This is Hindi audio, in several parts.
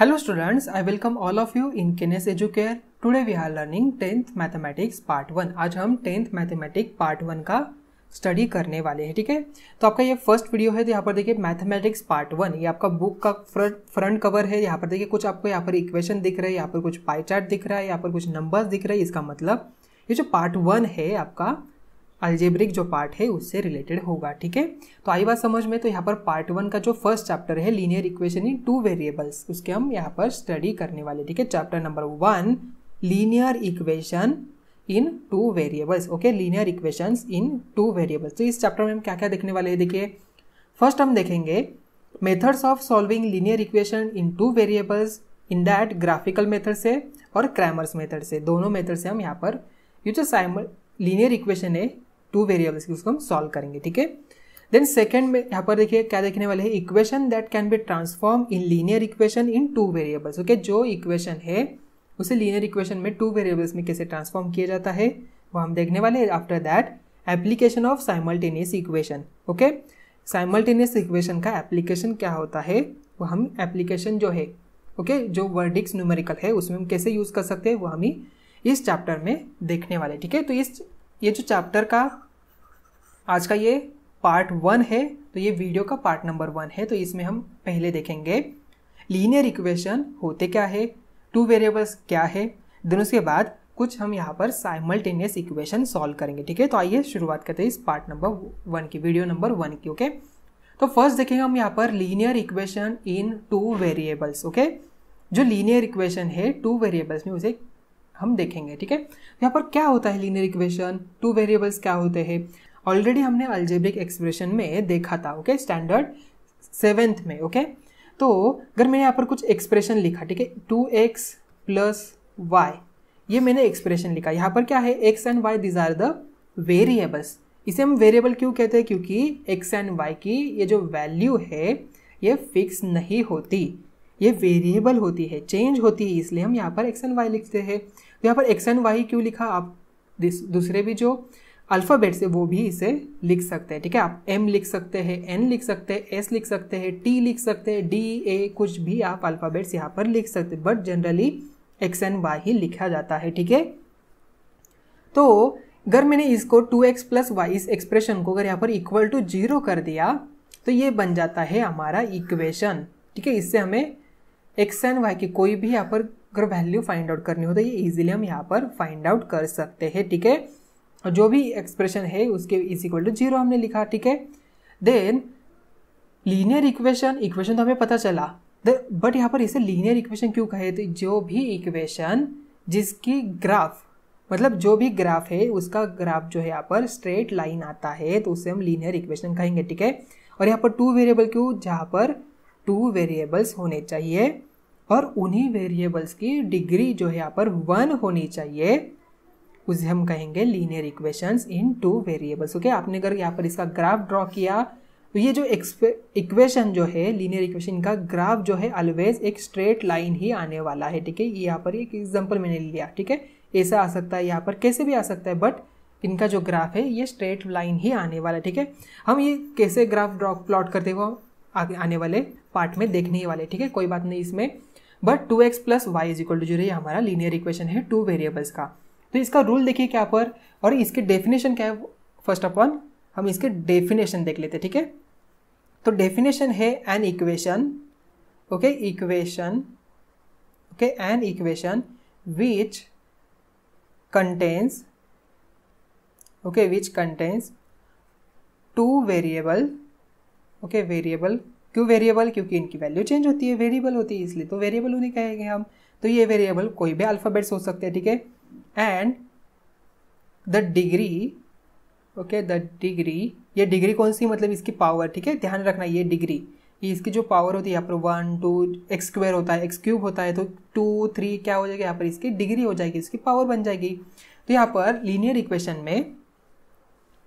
Hello students I welcome all of you in Kenes Educare today we are learning tenth mathematics part one आज हम टेंथ मैथमेटिक्स पार्ट वन का स्टडी करने वाले हैं ठीक है तो आपका ये फर्स्ट वीडियो है तो यहाँ पर देखिए मैथमेटिक्स पार्ट वन ये आपका बुक का फ्रंट फ्रंट कवर है यहाँ पर देखिए कुछ आपको यहाँ पर इक्वेशन दिख रहा है यहाँ पर कुछ पाई चार्ट दिख रहा है यहाँ पर कुछ नंबर्स दिख रहा है इसका मतलब ये जो पार्ट वन है आपका अल्जेब्रिक जो पार्ट है उससे रिलेटेड होगा ठीक है तो आई बात समझ में तो यहाँ पर पार्ट वन का जो फर्स्ट चैप्टर है linear equation in two variables उसके हम यहाँ पर स्टडी करने वाले ठीक है chapter number one linear equation in two variables okay linear equation in two variables तो इस चैप्टर में हम क्या क्या देखने वाले हैं देखिए फर्स्ट हम देखेंगे methods of solving linear equation in two variables in that graphical method से और क्रैमर्स मेथड से दोनों मेथड से हम यहाँ पर ये जो साइम लीनियर इक्वेशन है टू वेरिएबल्स की उसको हम सॉल्व करेंगे ठीक है देन सेकेंड में यहाँ पर देखिए क्या देखने वाले हैं equation that can be transform in linear equation in two variables okay जो इक्वेशन है उसे लीनियर इक्वेशन में टू वेरिएबल्स में कैसे ट्रांसफॉर्म किया जाता है वो हम देखने वाले हैं after that application of simultaneous equation okay simultaneous equation का एप्लीकेशन क्या होता है वो हम एप्लीकेशन जो है ओके okay? जो वर्डिक्स न्यूमेरिकल है उसमें हम कैसे यूज़ कर सकते हैं वो हम ही इस चैप्टर में देखने वाले ठीक है तो इस ये जो चैप्टर का आज का ये पार्ट वन है तो ये वीडियो का पार्ट नंबर वन है तो इसमें हम पहले देखेंगे लीनियर इक्वेशन होते क्या है टू वेरिएबल्स क्या है देन उसके बाद कुछ हम यहाँ पर साइमल्टेनियस इक्वेशन सॉल्व करेंगे ठीक है तो आइए शुरुआत करते हैं इस पार्ट नंबर वन की वीडियो नंबर वन की ओके तो फर्स्ट देखेंगे हम यहाँ पर linear equation in two variables okay जो लीनियर इक्वेशन है टू वेरिएबल्स में उसे हम देखेंगे ठीक है तो यहाँ पर क्या होता है लीनियर इक्वेशन टू वेरिएबल्स क्या होते हैं ऑलरेडी हमने अल्जेब्रिक एक्सप्रेशन में देखा था ओके स्टैंडर्ड सेवेंथ में ओके तो अगर मैंने यहाँ पर कुछ एक्सप्रेशन लिखा ठीक है टू एक्स प्लस वाई ये मैंने एक्सप्रेशन लिखा यहाँ पर क्या है x and y these are the variables इसे हम वेरिएबल क्यों कहते हैं क्योंकि एक्स एंड वाई की ये जो वैल्यू है ये फिक्स नहीं होती ये वेरिएबल होती है चेंज होती है इसलिए हम यहाँ पर एक्स एंड वाई लिखते हैं तो यहाँ पर एक्स एंड वाई क्यों लिखा आप दूसरे भी जो अल्फ़ाबेट से वो भी इसे लिख सकते हैं ठीक है आप एम लिख सकते हैं एन लिख सकते हैं एस लिख सकते हैं टी लिख सकते हैं डी ए कुछ भी आप अल्फ़ाबेट्स यहाँ पर लिख सकते हैं but generally x and y ही लिखा जाता है ठीक है तो अगर मैंने इसको टू एक्स प्लस वाई इस एक्सप्रेशन को अगर यहाँ पर इक्वल टू जीरो कर दिया तो ये बन जाता है हमारा इक्वेशन ठीक है इससे हमें एक्स एंड वाई की कोई भी यहाँ पर अगर वैल्यू फाइंड आउट करनी हो तो ये इजीली हम यहाँ पर फाइंड आउट कर सकते हैं ठीक है और जो भी एक्सप्रेशन है उसके इज इक्वल टू जीरो हमने लिखा ठीक है देन लीनियर इक्वेशन इक्वेशन तो हमें पता चला बट यहाँ पर इसे लीनियर इक्वेशन क्यों कहे तो जो भी इक्वेशन जिसकी ग्राफ मतलब जो भी ग्राफ है उसका ग्राफ जो है यहाँ पर स्ट्रेट लाइन आता है तो उसे हम लीनियर इक्वेशन कहेंगे ठीक है और यहाँ पर टू वेरिएबल क्यों जहाँ पर टू वेरिएबल्स होने चाहिए और उन्हीं वेरिएबल्स की डिग्री जो है यहाँ पर वन होनी चाहिए उसे हम कहेंगे linear equations in two variables okay आपने अगर यहाँ पर इसका ग्राफ ड्रॉ किया तो ये जो इक्वेशन जो है लीनियर इक्वेशन का ग्राफ जो है ऑलवेज एक स्ट्रेट लाइन ही आने वाला है ठीक है ये यहाँ पर एक एग्जाम्पल मैंने लिया ठीक है ऐसा आ सकता है यहाँ पर कैसे भी आ सकता है बट इनका जो ग्राफ है ये स्ट्रेट लाइन ही आने वाला है ठीक है हम ये कैसे ग्राफ ड्रॉ प्लॉट करते हो आगे आने वाले पार्ट में देखने ही वाले ठीक है कोई बात नहीं इसमें but two x plus y is equal to zero हमारा लीनियर इक्वेशन है टू वेरिएबल्स का तो इसका रूल देखिए क्या पर और इसके डेफिनेशन क्या है फर्स्ट ऑफ ऑल हम इसके डेफिनेशन देख लेते ठीक है तो डेफिनेशन है an equation okay equation okay an equation which contains okay which contains two variable okay variable क्यों वेरिएबल क्योंकि इनकी वैल्यू चेंज होती है वेरिएबल होती है इसलिए तो वेरिएबल उन्हें कहेंगे हम तो ये वेरिएबल कोई भी अल्फ़ाबेट्स हो सकते हैं ठीक है and the degree okay the degree ये डिग्री कौन सी मतलब इसकी पावर ठीक है ध्यान रखना ये डिग्री इसकी जो पावर होती है यहाँ पर वन टू एक्स स्क्वेयर होता है एक्स क्यूब होता है तो टू थ्री क्या हो जाएगा यहाँ पर इसकी डिग्री हो जाएगी इसकी पावर बन जाएगी तो यहाँ पर लीनियर इक्वेशन में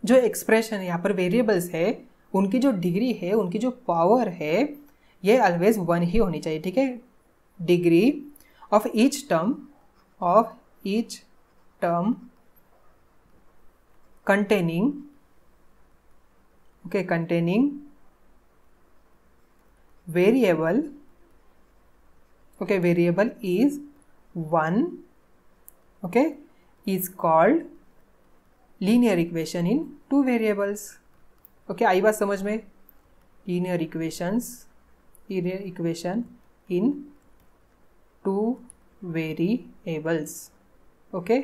जो एक्सप्रेशन यहाँ पर वेरिएबल्स है उनकी जो डिग्री है उनकी जो पावर है ये ऑलवेज वन ही होनी चाहिए ठीक है degree of each term of each term containing okay containing variable okay variable is one okay is called linear equation in two variables okay आई बात समझ में linear equations linear equation in two variables okay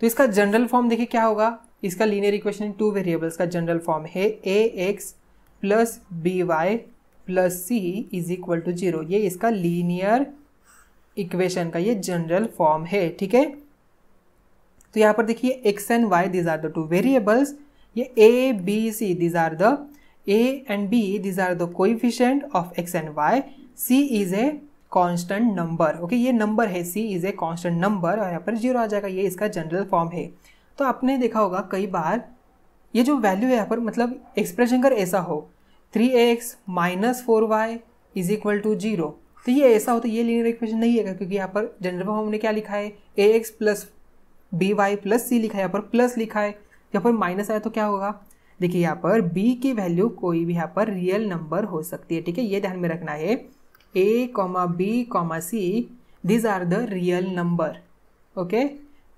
तो इसका जनरल फॉर्म देखिए क्या होगा इसका linear equation in two variables का जनरल फॉर्म है a x plus b y plus c is equal to zero ये इसका लीनियर इक्वेशन का ये जनरल फॉर्म है ठीक है तो यहाँ पर देखिए x and y these are the two variables ये a b c these are the a and b these are the coefficient of x and y c is a constant number okay ये नंबर है c is a constant number और यहाँ पर जीरो आ जाएगा ये इसका जनरल फॉर्म है तो आपने देखा होगा कई बार ये जो वैल्यू है यहाँ पर मतलब एक्सप्रेशन अगर ऐसा हो three x minus four y is equal to zero तो ये ऐसा हो तो ये लीनियर इक्वेशन नहीं है क्योंकि यहाँ पर जनरल फॉर्म हमने क्या लिखा है a x plus b y plus c लिखा है यहाँ पर प्लस लिखा है यहाँ पर माइनस आया तो क्या होगा देखिए यहाँ पर b की वैल्यू कोई भी यहाँ पर रियल नंबर हो सकती है ठीक है ये ध्यान में रखना है a comma b comma c these are the real number okay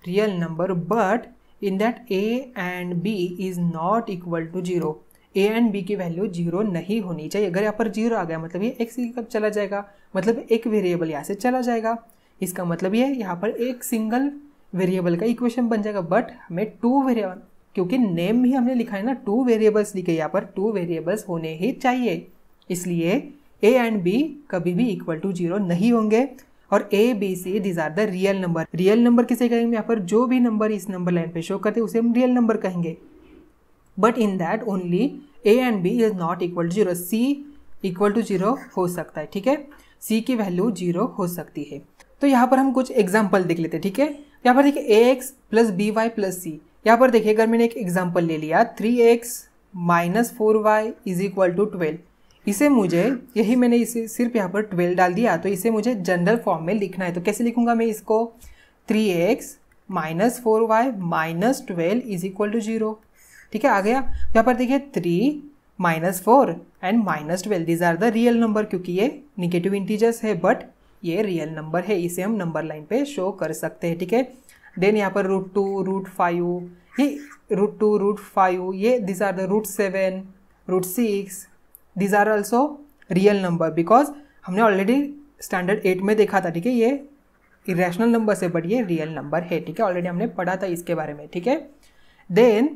real number but in that a and b is not equal to zero a and b की वैल्यू जीरो नहीं होनी चाहिए अगर यहाँ पर जीरो आ गया मतलब ये कब चला जाएगा मतलब एक वेरिएबल यहाँ से चला जाएगा इसका मतलब ये यह, यहाँ पर एक सिंगल वेरिएबल का इक्वेशन बन जाएगा बट हमें टू वेरिएबल क्योंकि नेम भी हमने लिखा है ना टू वेरिएबल्स लिखे यहाँ पर टू वेरिएबल्स होने ही चाहिए इसलिए ए एंड बी कभी भी इक्वल टू जीरो नहीं होंगे और a b c these are the real number real number किसे कहेंगे यहाँ पर जो भी नंबर इस नंबर लाइन पे शो करते हैं उसे हम रियल नंबर कहेंगे but in that only a and b is not equal to zero c equal to zero हो सकता है ठीक है सी की वैल्यू जीरो हो सकती है तो यहाँ पर हम कुछ एग्जाम्पल देख लेते हैं ठीक है यहाँ पर देखिए a x plus b y plus c यहाँ पर देखिए अगर मैंने एक एग्जाम्पल ले लिया three x minus four y is equal to twelve इसे मुझे यही मैंने इसे सिर्फ यहाँ पर ट्वेल्व डाल दिया तो इसे मुझे जनरल फॉर्म में लिखना है तो कैसे लिखूंगा मैं इसको three x minus four y minus twelve is equal to zero ठीक है आ गया यहाँ पर देखिए three minus four and minus twelve these are the real number क्योंकि ये निगेटिव इंटीजर्स है बट ये रियल नंबर है इसे हम नंबर लाइन पे शो कर सकते हैं ठीक है देन यहाँ पर रूट टू रूट फाइव ये रूट टू रूट फाइव ये these are the root seven root six these are also real number because हमने ऑलरेडी स्टैंडर्ड एट में देखा था ठीक है ये इेशनल नंबर से बट ये रियल नंबर है ठीक है ऑलरेडी हमने पढ़ा था इसके बारे में ठीक है देन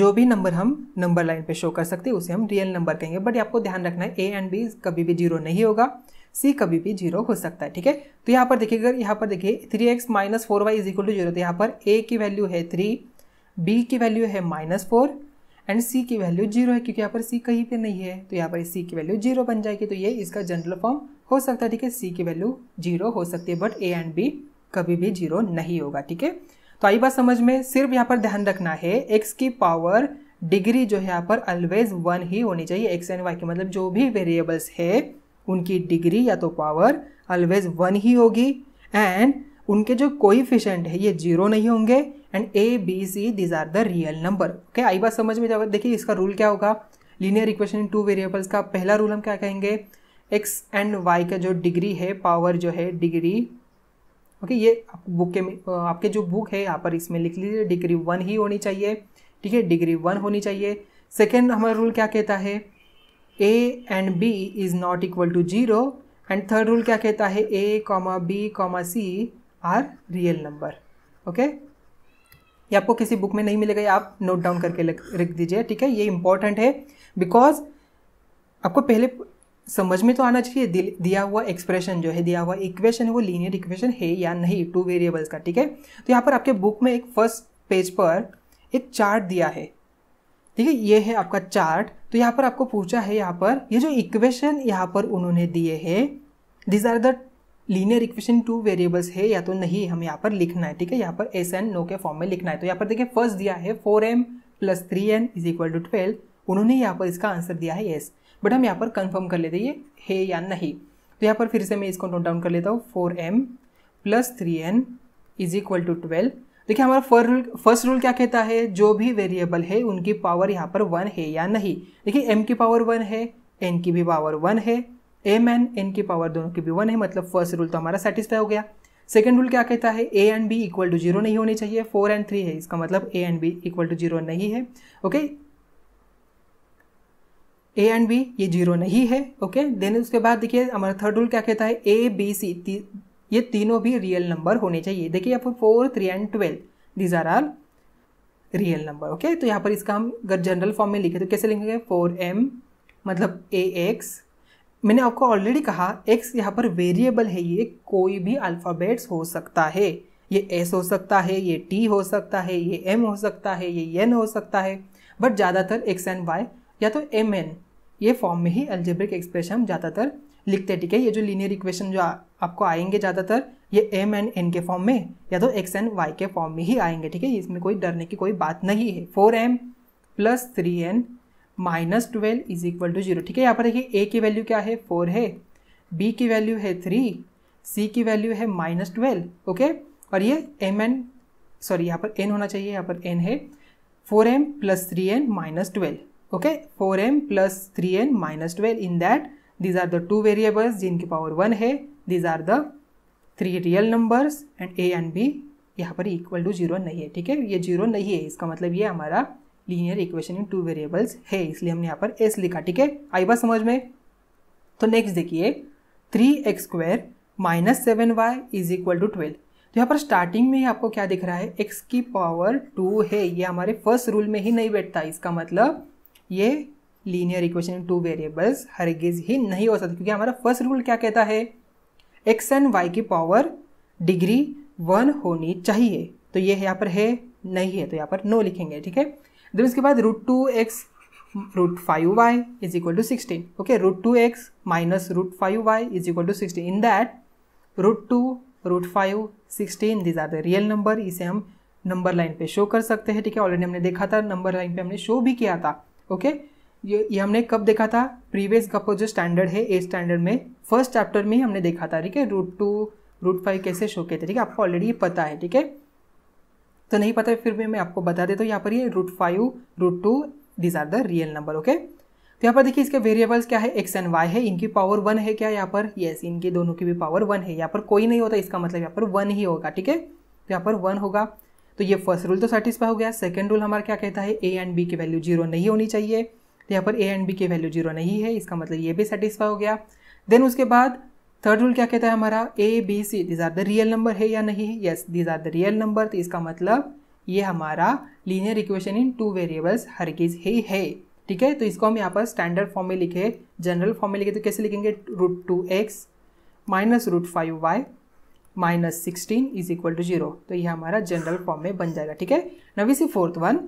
जो भी नंबर हम नंबर लाइन पे शो कर सकते हैं उसे हम रियल नंबर कहेंगे बट आपको ध्यान रखना है ए एंड बी कभी भी जीरो नहीं होगा सी कभी भी जीरो हो सकता है ठीक है तो यहाँ पर देखिए अगर यहाँ पर देखिए three x minus four y is equal to zero तो यहाँ पर ए की वैल्यू है थ्री बी की वैल्यू है माइनस फोर एंड सी की वैल्यू जीरो है क्योंकि यहाँ पर सी कहीं पर नहीं है तो यहाँ पर सी की वैल्यू जीरो बन जाएगी तो ये इसका जनरल फॉर्म हो सकता है ठीक है सी की वैल्यू जीरो हो सकती है बट ए एंड बी कभी भी जीरो नहीं होगा ठीक है तो आई बात समझ में सिर्फ यहाँ पर ध्यान रखना है एक्स की पावर डिग्री जो है यहाँ पर ऑलवेज वन ही होनी चाहिए एक्स एंड वाई के मतलब जो भी वेरिएबल्स है उनकी डिग्री या तो पावर ऑलवेज वन ही होगी एंड उनके जो कोइफिशेंट है ये जीरो नहीं होंगे and a b c these are the real number okay आई बात समझ में जाओ देखिए इसका रूल क्या होगा linear equation in two variables का पहला रूल हम क्या कहेंगे एक्स एंड वाई का जो डिग्री है पावर जो है डिग्री ओके ये आप बुक के आपके जो बुक है यहाँ पर इसमें लिख लीजिए डिग्री वन ही होनी चाहिए ठीक है डिग्री वन होनी चाहिए सेकेंड हमारा रूल क्या कहता है a and b is not equal to zero and third rule क्या कहता है a comma b comma c are real number okay ये आपको किसी बुक में नहीं मिलेगा आप नोट डाउन करके रख दीजिए ठीक है ये इंपॉर्टेंट है बिकॉज आपको पहले समझ में तो आना चाहिए दिया हुआ एक्सप्रेशन जो है दिया हुआ इक्वेशन है वो लीनियर इक्वेशन है या नहीं टू वेरिएबल्स का ठीक है तो यहाँ पर आपके बुक में एक फर्स्ट पेज पर एक चार्ट दिया है ठीक है ये है आपका चार्ट तो यहाँ पर आपको पूछा है यहाँ पर ये जो इक्वेशन यहाँ पर उन्होंने दिए है these are the linear equation two variables है या तो नहीं हम यहाँ पर लिखना है ठीक है यहाँ पर एस एन नो के फॉर्म में लिखना है तो यहाँ पर देखिए फर्स्ट दिया है four m plus three n is equal to twelve उन्होंने यहाँ पर इसका आंसर दिया है येस बट हम यहाँ पर कंफर्म कर लेते ये है या नहीं तो यहाँ पर फिर से मैं इसको नोट डाउन कर लेता हूँ four m plus three n is equal to twelve देखिए हमारा रूल फर्स्ट रूल क्या कहता है जो भी वेरिएबल है उनकी पावर यहाँ पर वन है या नहीं देखिए एम की पावर वन है एन की भी पावर वन है एम एंड एन की पावर दोनों की भी वन है मतलब फर्स्ट रूल तो हमारा सेटिस्फाई हो गया सेकेंड रूल क्या कहता है a and b equal to zero नहीं होनी चाहिए फोर एंड थ्री है इसका मतलब a and b equal to zero नहीं है ओके ए एंड बी ये जीरो नहीं है ओके देन उसके बाद देखिए हमारा थर्ड रूल क्या कहता है ए बी सी ये तीनों भी रियल नंबर होने चाहिए देखिए यहाँ पर four three and twelve these are are real number okay तो यहाँ पर इसका हम अगर जनरल फॉर्म में लिखे तो कैसे लिखेंगे फोर एम मतलब ए एक्स मैंने आपको ऑलरेडी कहा एक्स यहाँ पर वेरिएबल है ये कोई भी अल्फ़ाबेट्स हो सकता है ये एस हो सकता है ये टी हो सकता है ये एम हो सकता है ये एन हो सकता है बट ज़्यादातर एक्स एंड वाई या तो एम एन ये फॉर्म में ही एल्जेब्रिक एक्सप्रेशन ज़्यादातर लिखते हैं ठीक है ये जो लीनियर इक्वेशन जो आ, आपको आएंगे ज़्यादातर ये एम एंड एन के फॉर्म में या तो एक्स एंड वाई के फॉर्म में ही आएंगे ठीक है इसमें कोई डरने की कोई बात नहीं है four m plus three n minus twelve is equal to zero ठीक है यहाँ पर देखिए ए की वैल्यू क्या है फोर है बी की वैल्यू है थ्री सी की वैल्यू है माइनस ट्वेल्व ओके और ये एम एन सॉरी यहाँ पर एन होना चाहिए यहाँ पर एन है four m plus three n minus twelve okay four m plus three n minus twelve in that these are the two variables जिनकी पावर वन है these are the three real numbers and a and b यहाँ पर इक्वल टू जीरो नहीं है ठीक है ये जीरो नहीं है इसका मतलब ये हमारा linear equation in two variables है इसलिए हमने यहाँ पर एस लिखा ठीक है आई बात समझ में तो नेक्स्ट देखिए three x square minus seven y is equal to twelve तो यहाँ पर स्टार्टिंग में ही आपको क्या दिख रहा है एक्स की पावर टू है ये हमारे फर्स्ट रूल में ही नहीं बैठता इसका मतलब ये लीनियर इक्वेशन टू वेरिएबल्स हरगिज ही नहीं हो सकता क्योंकि हमारा फर्स्ट रूल क्या कहता है एक्स एंड वाई की पावर डिग्री वन होनी चाहिए तो ये यहाँ पर है नहीं है तो यहाँ पर नो लिखेंगे ठीक है देन उसके बाद root two x root five y is equal to sixteen okay root two x minus root five y is equal to sixteen in that root two root five sixteen these are the real number इसे हम नंबर लाइन पे शो कर सकते हैं ठीक है ऑलरेडी हमने देखा था नंबर लाइन पे हमने शो भी किया था ओके okay? ये ये हमने कब देखा था प्रीवियस का जो स्टैंडर्ड है ए स्टैंडर्ड में फर्स्ट चैप्टर में हमने देखा था ठीक है रूट टू रूट फाइव कैसे शो किए थे ठीक है आपको ऑलरेडी पता है ठीक है तो नहीं पता है फिर भी मैं आपको बता देता तो हूँ यहाँ पर ये root five root two these are the real number okay तो यहाँ पर देखिए इसके वेरिएबल्स क्या है एक्स एंड वाई है इनकी पावर वन है क्या यहाँ पर येस yes, इनकी दोनों की भी पावर वन है यहाँ पर कोई नहीं होता इसका मतलब यहाँ पर वन ही होगा ठीक है तो यहाँ पर वन होगा तो ये फर्स्ट रूल तो सेटिस्फाई हो गया सेकेंड रूल हमारा क्या कहता है ए एंड बी की वैल्यू जीरो नहीं होनी चाहिए तो यहाँ पर ए एंड बी के वैल्यू जीरो नहीं है इसका मतलब ये भी सेटिस्फाई हो गया देन उसके बाद थर्ड रूल क्या कहता है हमारा a b c these are the real number है या नहीं yes these are the real number तो इसका मतलब ये हमारा linear equation in two variables हर हरगिज ही है ठीक है तो इसको हम यहाँ पर स्टैंडर्ड फॉर्म में लिखे जनरल फॉर्म में लिखे तो कैसे लिखेंगे root two x minus root five y minus sixteen is equal to zero तो ये हमारा जनरल फॉर्म में बन जाएगा ठीक है नवी c fourth one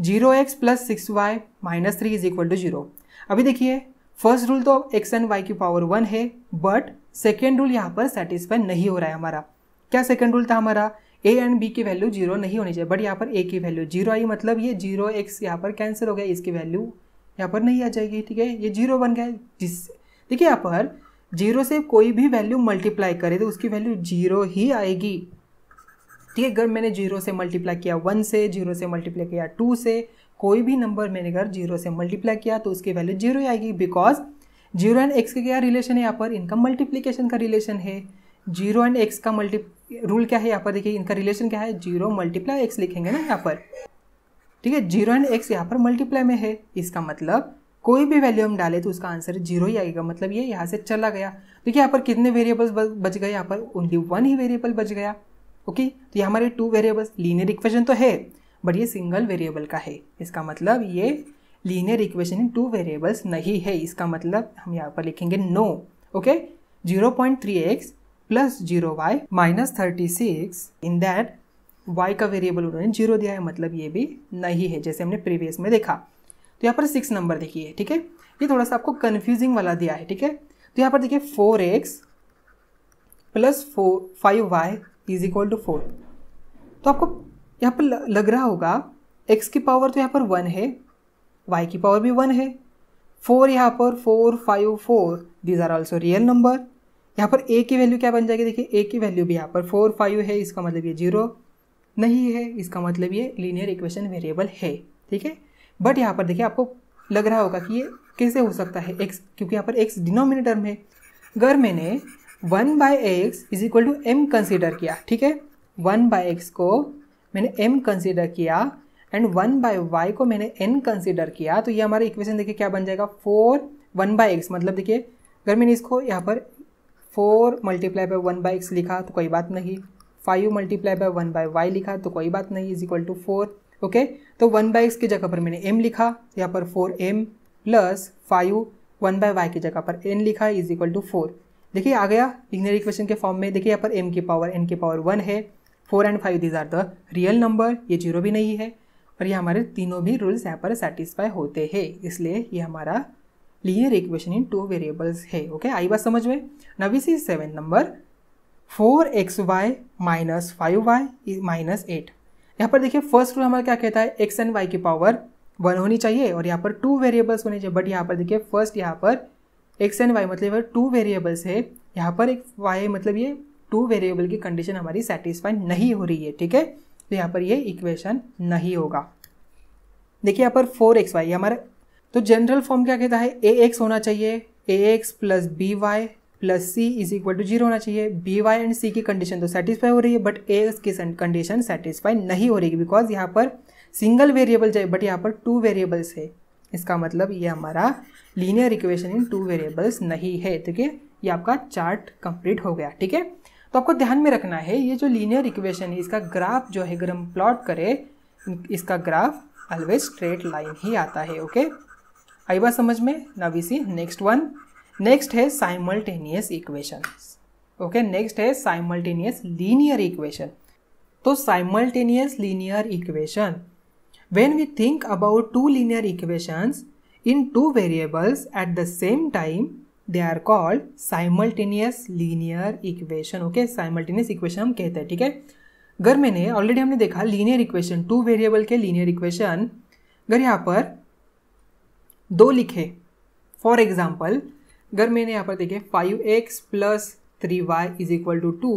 zero x plus six y minus three is equal to zero अभी देखिए फर्स्ट रूल तो एक्स एंड वाई की पावर वन है बट सेकेंड रूल यहाँ पर सेटिस्फाई नहीं हो रहा है हमारा क्या सेकेंड रूल था हमारा ए एंड बी की वैल्यू जीरो नहीं होनी चाहिए बट यहाँ पर ए की वैल्यू जीरो आई मतलब ये जीरो एक्स यहाँ पर कैंसिल हो गया इसकी वैल्यू यहाँ पर नहीं आ जाएगी ठीक है ये जीरो बन गया जिस देखिए यहाँ पर जीरो से कोई भी वैल्यू मल्टीप्लाई करे तो उसकी वैल्यू जीरो ही आएगी ठीक है अगर मैंने जीरो से मल्टीप्लाई किया वन से जीरो से मल्टीप्लाई किया टू से कोई भी नंबर मैंने अगर जीरो से मल्टीप्लाई किया तो उसकी वैल्यू जीरो ही आएगी बिकॉज जीरो एंड एक्स का क्या रिलेशन है यहाँ पर इनका मल्टीप्लीकेशन का रिलेशन है जीरो एंड एक्स का मल्टी रूल क्या है यहाँ पर देखिए इनका रिलेशन क्या है जीरो मल्टीप्लाई एक्स लिखेंगे ना यहाँ पर ठीक है जीरो एंड एक्स यहाँ पर मल्टीप्लाई में है इसका मतलब कोई भी वैल्यू हम डाले तो उसका आंसर जीरो ही आएगा मतलब ये यहाँ से चला गया देखिए यहाँ पर कितने वेरिएबल्स बच गए यहाँ पर ओनली वन ही वेरिएबल बच गया ओके तो ये हमारे टू वेरिएबल्स लीनियर इक्वेशन तो है बट ये सिंगल वेरिएबल का है इसका मतलब ये linear equation in two variables नहीं है इसका मतलब हम यहाँ पर लिखेंगे no okay zero point three x plus zero y minus thirty six in that y का वेरिएबल उन्होंने जीरो दिया है मतलब ये भी नहीं है जैसे हमने प्रीवियस में देखा तो यहाँ पर सिक्स नंबर देखिए ठीक है ये थोड़ा सा आपको कन्फ्यूजिंग वाला दिया है ठीक है तो यहाँ पर देखिए four x plus four five y is equal to four तो आपको यहाँ पर लग रहा होगा एक्स की पावर तो यहाँ पर वन है वाई की पावर भी वन है फोर यहाँ पर four five four these are also real number यहाँ पर ए की वैल्यू क्या बन जाएगी देखिए ए की वैल्यू भी यहाँ पर फोर फाइव है इसका मतलब ये जीरो नहीं है इसका मतलब ये लीनियर इक्वेशन वेरिएबल है ठीक है बट यहाँ पर देखिए आपको लग रहा होगा कि ये कैसे हो सकता है एक्स क्योंकि यहाँ पर एक्स डिनोमिनेटर में अगर मैंने one by x is equal to m consider किया ठीक है वन बाई एक्स को मैंने एम कंसिडर किया एंड वन बाय वाई को मैंने एन कंसिडर किया तो ये हमारा इक्वेशन देखिए क्या बन जाएगा फोर वन बाय एक्स मतलब देखिए अगर मैंने इसको यहाँ पर four multiply by one by x लिखा तो कोई बात नहीं five multiply by one by y लिखा तो कोई बात नहीं is equal to four okay तो वन बाय एक्स की जगह पर मैंने एम लिखा यहाँ पर four m plus five one by y की जगह पर एन लिखा इज इक्वल टू फोर देखिए आ गया लिग्नर इक्वेशन के फॉर्म में देखिए यहाँ पर एम की पावर एन के पावर वन है four and five these are the real number ये जीरो भी नहीं है और ये हमारे तीनों भी रूल्स यहाँ पर सेटिस्फाई होते हैं इसलिए ये हमारा linear equation in two variables है ओके आई बात समझ में नवी see seven number four x y minus five y minus eight यहाँ पर देखिए फर्स्ट रूल हमारा क्या कहता है एक्स एंड वाई की पावर वन होनी चाहिए और यहाँ पर टू वेरिएबल्स होने चाहिए बट यहाँ पर देखिए फर्स्ट यहाँ पर एक्स एंड वाई मतलब टू वेरिएबल्स है यहाँ पर एक वाई मतलब ये टू वेरिएबल की कंडीशन हमारी सेटिस्फाई नहीं हो रही है ठीक है तो यहाँ पर ये इक्वेशन नहीं होगा देखिए यहाँ पर फोर एक्स वाई हमारा तो जनरल फॉर्म क्या कहता है ए एक्स होना चाहिए a x plus b y plus c is equal to zero होना चाहिए बी वाई एंड सी की कंडीशन तो सेटिस्फाई हो रही है बट ए एक्स की कंडीशन सेटिस्फाई नहीं हो रही बिकॉज यहाँ पर सिंगल वेरिएबल जाए बट यहाँ पर टू वेरिएबल्स है इसका मतलब ये हमारा linear equation in two variables नहीं है ठीक है ये आपका चार्ट कंप्लीट हो गया ठीक है तो आपको ध्यान में रखना है ये जो लीनियर इक्वेशन है इसका ग्राफ जो है अगर हम प्लॉट करें इसका ग्राफ ऑलवेज स्ट्रेट लाइन ही आता है ओके आई बात समझ में we see next one next है साइमल्टेनियस इक्वेशन ओके नेक्स्ट है साइमल्टेनियस लीनियर इक्वेशन तो simultaneous linear equation When we think about two linear equations in two variables at the same time, they are called simultaneous linear equation okay simultaneous equation हम कहते हैं ठीक है अगर मैंने ऑलरेडी हमने देखा लीनियर इक्वेशन टू वेरिएबल के लीनियर इक्वेशन अगर यहाँ पर दो लिखे फॉर एग्जाम्पल अगर मैंने यहाँ पर देखे five x plus three y is equal to two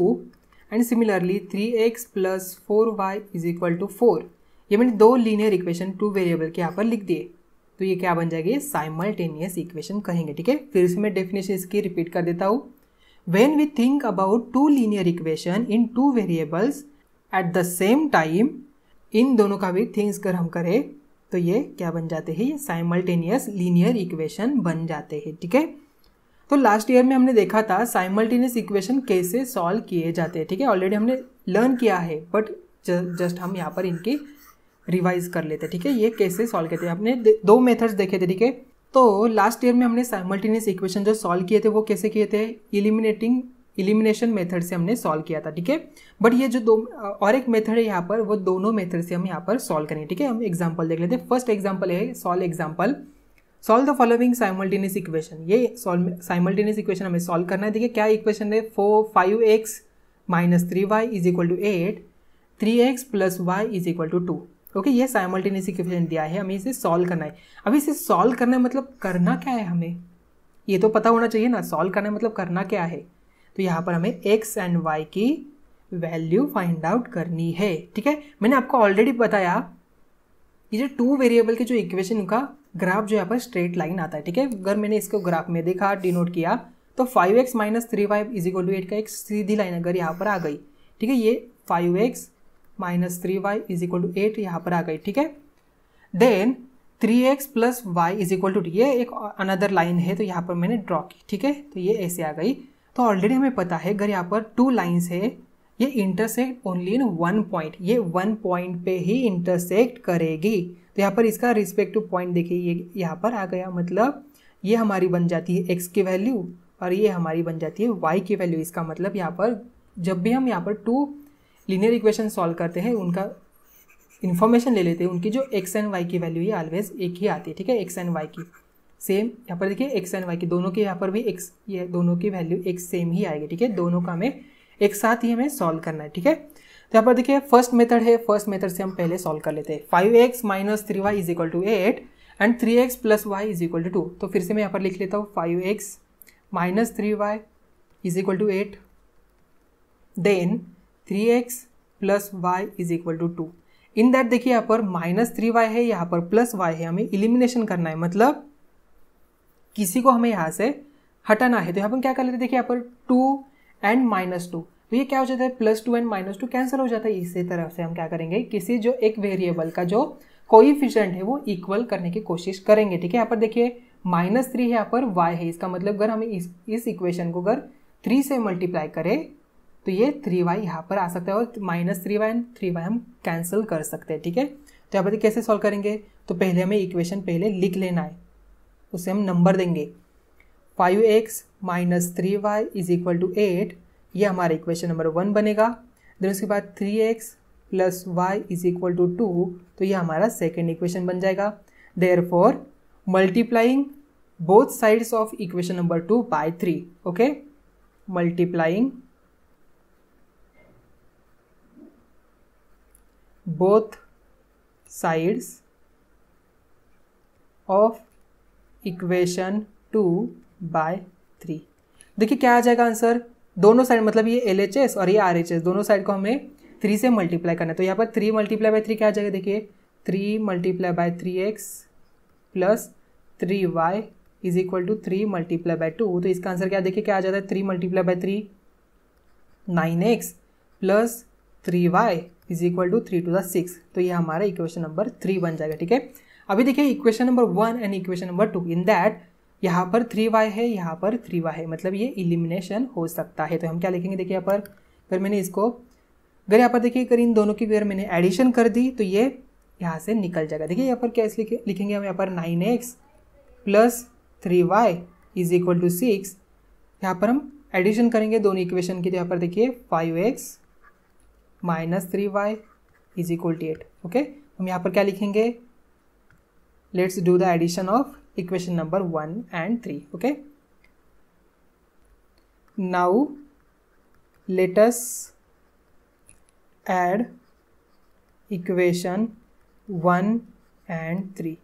and similarly three x plus four y is equal to four ये मैंने दो लीनियर इक्वेशन टू वेरिएबल के यहाँ पर लिख दिए तो ये क्या बन जाएगी साइमल्टेनियस इक्वेशन कहेंगे ठीक है फिर से मैं डेफिनेशन इसकी रिपीट कर देता हूँ when we think about two linear equation in two variables at the same time इन दोनों का भी थिंग्स अगर कर हम करें तो ये क्या बन जाते हैं ये साइमल्टेनियस लीनियर इक्वेशन बन जाते हैं ठीक है तो लास्ट ईयर में हमने देखा था साइमल्टेनियस इक्वेशन कैसे सॉल्व किए जाते हैं ठीक है ऑलरेडी हमने लर्न किया है बट जस्ट हम यहाँ पर इनकी रिवाइज कर लेते ठीक है ये कैसे सॉल्व करते हैं हमने दो मेथड्स देखे थे ठीक है तो लास्ट ईयर में हमने साइमल्टेनियस इक्वेशन जो सॉल्व किए थे वो कैसे किए थे इलिमिनेटिंग इलिमिनेशन मेथड से हमने सॉल्व किया था ठीक है बट ये जो दो और एक मेथड है यहाँ पर वो दोनों मेथड से हम यहाँ पर सॉल्व करेंगे ठीक है हम एग्जाम्पल देख लेते हैं फर्स्ट एग्जाम्पल है solve example solve the following simultaneous equation ये सॉल्व साइमल्टेनियस इक्वेशन हमें सॉल्व करना है देखिए क्या इक्वेशन है four five x minus three y is equal to eight three x plus y is equal to two okay ये साइमल्टेनियस इक्वेशन दिया है हमें इसे सॉल्व करना है अभी इसे सॉल्व करना है मतलब करना क्या है हमें ये तो पता होना चाहिए ना सॉल्व करना है मतलब करना क्या है तो यहाँ पर हमें एक्स एंड वाई की वैल्यू फाइंड आउट करनी है ठीक है मैंने आपको ऑलरेडी बताया ये जो टू वेरिएबल के जो इक्वेशन का ग्राफ जो यहाँ पर स्ट्रेट लाइन आता है ठीक है अगर मैंने इसको ग्राफ में देखा डिनोट किया तो five x minus three y is equal to eight का एक सीधी लाइन अगर यहाँ पर आ गई ठीक है ये five x minus three y is equal to eight यहाँ पर आ गई ठीक है then three x plus y is equal to ये एक अनदर लाइन है तो यहाँ पर मैंने ड्रॉ की ठीक है तो ये ऐसे आ गई तो ऑलरेडी हमें पता है अगर यहाँ पर टू लाइन्स है ये intersect only in one point ये वन पॉइंट पे ही इंटरसेक्ट करेगी तो यहाँ पर इसका रिस्पेक्टिव पॉइंट देखिए ये यहाँ पर आ गया मतलब ये हमारी बन जाती है एक्स की वैल्यू और ये हमारी बन जाती है वाई की वैल्यू इसका मतलब यहाँ पर जब भी हम यहाँ पर टू लीनियर इक्वेशन सॉल्व करते हैं उनका इन्फॉर्मेशन ले लेते हैं उनकी जो एक्स एंड वाई की वैल्यू है ऑलवेज एक ही आती है ठीक है एक्स एंड वाई की सेम यहाँ पर देखिए एक्स एंड वाई की दोनों के यहाँ पर भी एक्स ये दोनों की वैल्यू एक सेम ही आएगी ठीक है दोनों का हमें एक साथ ही हमें सॉल्व करना है ठीक है तो यहाँ पर देखिए फर्स्ट मेथड है फर्स्ट मेथड से हम पहले सॉल्व कर लेते हैं five x minus three y is equal to eight and three x plus y is equal to two तो फिर से मैं यहाँ पर लिख लेता हूँ five x minus three y is equal to eight then three x plus y is equal to two in that देखिए यहाँ पर माइनस थ्री वाई है यहाँ पर प्लस वाई है हमें इलिमिनेशन करना है मतलब किसी को हमें यहाँ से हटाना है तो यहाँ पर क्या कर लेते हैं देखिए यहाँ पर टू एंड माइनस टू तो ये क्या हो जाता है plus two and minus two cancel हो जाता है इसी तरह से हम क्या करेंगे किसी जो एक वेरिएबल का जो कोइफिशियंट है वो इक्वल करने की कोशिश करेंगे ठीक है यहाँ पर देखिए माइनस थ्री है यहाँ पर वाई है इसका मतलब अगर हमें इस इस इक्वेशन को अगर थ्री से मल्टीप्लाई करें तो ये थ्री वाई यहाँ पर आ सकता है और minus three y and three y हम कैंसिल कर सकते हैं ठीक है तो यहाँ पर कैसे सॉल्व करेंगे तो पहले हमें इक्वेशन पहले लिख लेना है उसे हम नंबर देंगे five x minus three y is equal to eight ये हमारा इक्वेशन नंबर वन बनेगा देन उसके बाद three x plus y is equal to two तो ये हमारा सेकेंड इक्वेशन बन जाएगा therefore multiplying both sides of equation number two by three okay multiplying both sides of equation two by three देखिए क्या आ जाएगा आंसर दोनों साइड मतलब ये एल एच एस और ये आर एच एस दोनों साइड को हमें थ्री से मल्टीप्लाई करना है तो यहाँ पर थ्री मल्टीप्लाई बाई थ्री क्या आ जाएगा देखिए three multiply by three x plus three y is equal to three multiply by two तो इसका आंसर क्या देखिए क्या आ जाता है three multiply by three nine x plus three y is equal to three two the six तो ये हमारा इक्वेशन नंबर थ्री बन जाएगा ठीक है अभी देखिए equation number one and equation number two in that यहाँ पर थ्री वाई है यहाँ पर थ्री वाई है मतलब ये इलिमिनेशन हो सकता है तो हम क्या लिखेंगे देखिए यहाँ पर अगर मैंने इसको अगर यहाँ पर देखिए अगर इन दोनों की अगर मैंने एडिशन कर दी तो ये यहाँ से निकल जाएगा देखिए यहाँ पर क्या इस लिखेंगे हम यहाँ पर nine x plus three y is equal to six यहाँ पर हम एडिशन करेंगे दोनों इक्वेशन की तो यहाँ पर देखिए five x minus three y is equal to eight okay हम यहाँ पर क्या लिखेंगे let's do the addition of equation number one and three okay now let's add equation one and three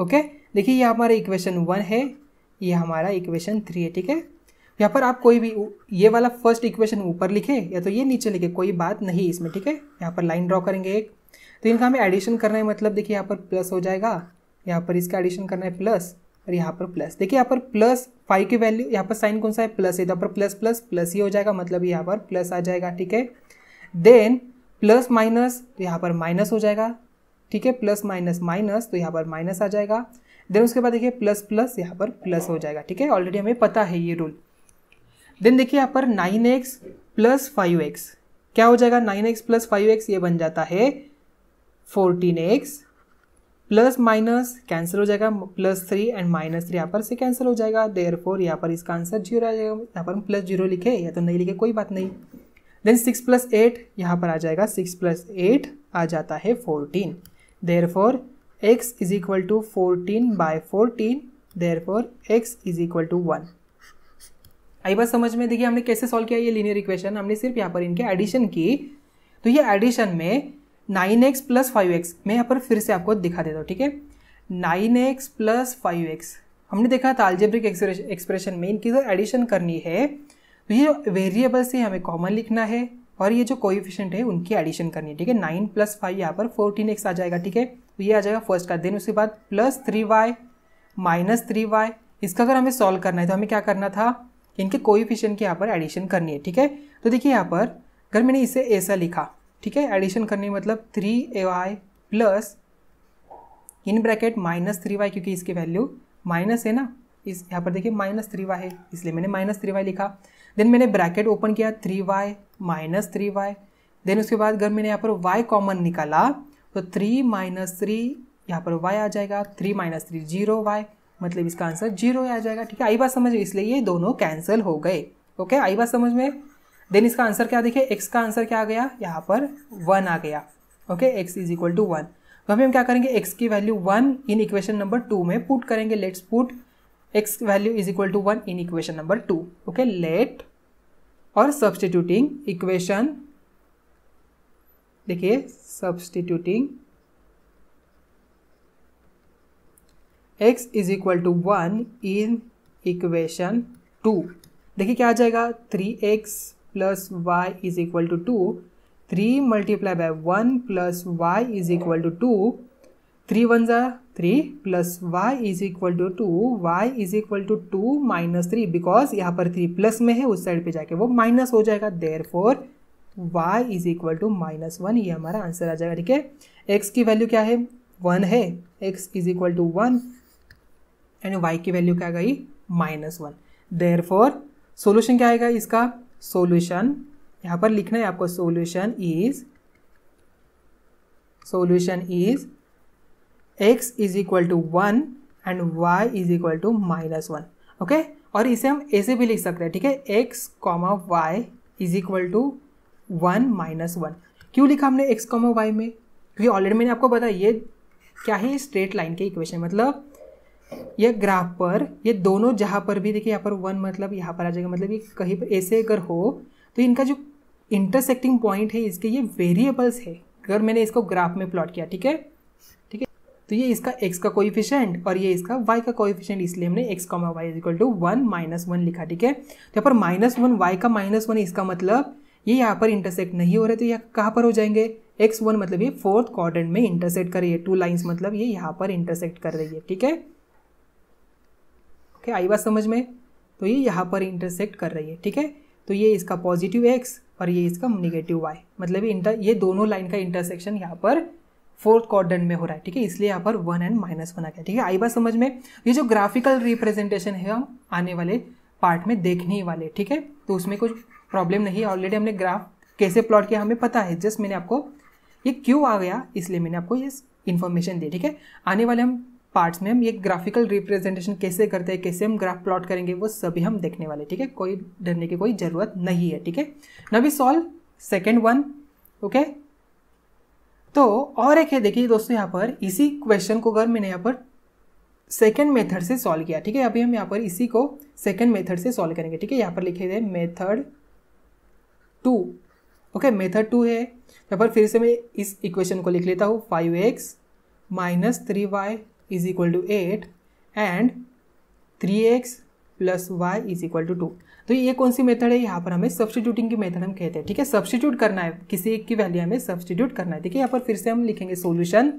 okay देखिए ये हमारा इक्वेशन वन है ये हमारा इक्वेशन थ्री है ठीक है यहाँ पर आप कोई भी ये वाला फर्स्ट इक्वेशन ऊपर लिखे या तो ये नीचे लिखे कोई बात नहीं इसमें ठीक है यहाँ पर लाइन ड्रॉ करेंगे एक तो इनका हमें एडिशन करना है मतलब देखिए यहाँ पर प्लस हो जाएगा यहाँ पर इसका एडिशन करना है प्लस और यहाँ पर प्लस देखिए यहाँ पर प्लस फाइव की वैल्यू यहाँ पर साइन कौन सा है प्लस है तो पर प्लस प्लस प्लस ही हो जाएगा मतलब यहाँ पर प्लस आ जाएगा ठीक है देन प्लस माइनस तो यहाँ पर माइनस हो जाएगा ठीक है प्लस माइनस माइनस तो यहाँ पर माइनस आ जाएगा देन उसके बाद देखिए प्लस प्लस यहाँ पर प्लस हो जाएगा ठीक है ऑलरेडी हमें पता है ये रूल देन देखिए यहाँ पर nine x plus five x क्या हो जाएगा nine x plus five x ये बन जाता है fourteen x plus minus cancel हो जाएगा plus three and minus three यहाँ पर से कैंसिल हो जाएगा देयर फोर यहाँ पर इसका आंसर जीरो आ जाएगा यहाँ पर हम प्लस जीरो लिखे या तो नहीं लिखे कोई बात नहीं देन सिक्स प्लस एट यहाँ पर आ जाएगा सिक्स प्लस एट आ जाता है fourteen therefore x is equal to fourteen by fourteen therefore x is equal to one आई बात समझ में देखिए हमने कैसे सॉल्व किया ये लीनियर इक्वेशन हमने सिर्फ यहाँ पर इनके एडिशन की तो ये एडिशन में nine x plus five x मैं यहाँ पर फिर से आपको दिखा देता हूँ ठीक है nine x plus five x हमने देखा था अल्जेब्रिक एक्सप्रेशन में इनकी जो एडिशन करनी है तो ये वेरिएबल से हमें कॉमन लिखना है और ये जो कोइफिशियंट है उनकी एडिशन करनी है ठीक है नाइन प्लस फाइव यहाँ पर फोर्टीन एक्स आ जाएगा ठीक है तो ये आ जाएगा फर्स्ट का देन उसके बाद plus three y minus three y इसका अगर हमें सॉल्व करना है तो हमें क्या करना था इनके कोइफिशियंट की यहाँ पर एडिशन करनी है ठीक है तो देखिए यहाँ पर अगर मैंने इसे ऐसा लिखा ठीक है एडिशन करनी मतलब three a y plus in bracket minus three y क्योंकि इसकी वैल्यू माइनस है ना इस यहाँ पर देखिए माइनस थ्री वाई है इसलिए मैंने माइनस थ्री वाई लिखा देन मैंने ब्रैकेट ओपन किया three y minus three y then उसके बाद अगर मैंने यहाँ पर वाई कॉमन निकाला तो थ्री माइनस थ्री यहाँ पर वाई आ जाएगा three minus three zero y मतलब इसका आंसर जीरो आ जाएगा ठीक है आई बात समझ इसलिए ये दोनों कैंसिल हो गए ओके आई बात समझ में देन इसका आंसर क्या देखिए एक्स का आंसर क्या आ गया यहाँ पर वन आ गया okay x is equal to one तो अभी हम क्या करेंगे एक्स की value one in equation number two में पुट करेंगे let's put x value is equal to one in equation number two okay let और सब्सटीट्यूटिंग इक्वेशन देखिए substituting x is equal to one in equation two देखिए क्या आ जाएगा three x plus y is equal to two three multiply by one plus y is equal to two three one ज़ा three plus y is equal to two y is equal to two minus three because यहाँ पर थ्री प्लस में है उस साइड पे जाके वो माइनस हो जाएगा therefore y is equal to minus one ये हमारा आंसर आ जाएगा ठीक है एक्स की वैल्यू क्या है वन है x is equal to one and y की वैल्यू क्या गई minus one therefore solution क्या आएगा इसका सोल्यूशन यहाँ पर लिखना है आपको solution is solution is x is equal to one and y is equal to minus one okay और इसे हम ऐसे भी लिख सकते हैं ठीक है x comma y is equal to one minus one क्यों लिखा हमने एक्स कॉमा वाई में क्योंकि ऑलरेडी मैंने आपको बताया ये क्या है स्ट्रेट लाइन के इक्वेशन मतलब यह ग्राफ पर ये दोनों जहाँ पर भी देखिए यहाँ पर वन मतलब यहाँ पर आ जाएगा मतलब ये कहीं पर ऐसे अगर हो तो इनका जो इंटरसेक्टिंग पॉइंट है इसके ये वेरिएबल्स है अगर मैंने इसको ग्राफ में प्लॉट किया ठीक है ठीक है तो ये इसका एक्स का कोइफिशियंट और ये इसका वाई का कोइफिशियंट इसलिए हमने x comma y is equal to one minus one लिखा ठीक है तो यहाँ पर माइनस वन वाई का माइनस वन इसका मतलब ये यहाँ पर इंटरसेक्ट नहीं हो रहे तो यह कहाँ पर हो जाएंगे एक्स वन मतलब ये फोर्थ क्वाड्रेंट में इंटरसेक्ट कर रही है टू लाइन्स मतलब ये यहाँ पर इंटरसेक्ट कर रही है ठीक है ओके आई बात समझ में तो ये यहाँ पर इंटरसेक्ट कर रही है ठीक है तो ये इसका पॉजिटिव एक्स और ये इसका निगेटिव वाई मतलब इंटर ये दोनों लाइन का इंटरसेक्शन यहाँ पर फोर्थ क्वार में हो रहा है ठीक है इसलिए यहाँ पर वन एंड माइनस वन आ गया ठीक है आई बात समझ में ये जो ग्राफिकल रिप्रेजेंटेशन है हम आने वाले पार्ट में देखने ही वाले ठीक है तो उसमें कुछ प्रॉब्लम नहीं है ऑलरेडी हमने ग्राफ कैसे प्लॉट किया हमें पता है जस्ट मैंने आपको ये क्यों आ गया इसलिए मैंने आपको ये इन्फॉर्मेशन दी ठीक है आने वाले हम पार्ट्स में हम ये ग्राफिकल रिप्रेजेंटेशन कैसे करते हैं कैसे हम ग्राफ प्लॉट करेंगे वो सभी हम देखने वाले ठीक है कोई डरने की कोई ज़रूरत नहीं है ठीक है ना we solve second one okay तो और एक है देखिए दोस्तों यहाँ पर इसी क्वेश्चन को अगर मैंने यहाँ पर सेकेंड मेथड से सॉल्व किया ठीक है अभी हम यहाँ पर इसी को सेकेंड मेथड से सॉल्व करेंगे ठीक है यहाँ पर लिखे थे method two okay method two है यहाँ पर फिर से मैं इस इक्वेशन को लिख लेता हूँ five x minus three y is equal to eight and three x plus y is equal to two तो ये कौन सी मेथड है यहाँ पर हमें सब्सटीट्यूटिंग की मेथड हम कहते हैं ठीक है सब्सटीट्यूट करना है किसी एक की वैल्यू हमें सब्सटीट्यूट करना है देखिए यहाँ पर फिर से हम लिखेंगे सोल्यूशन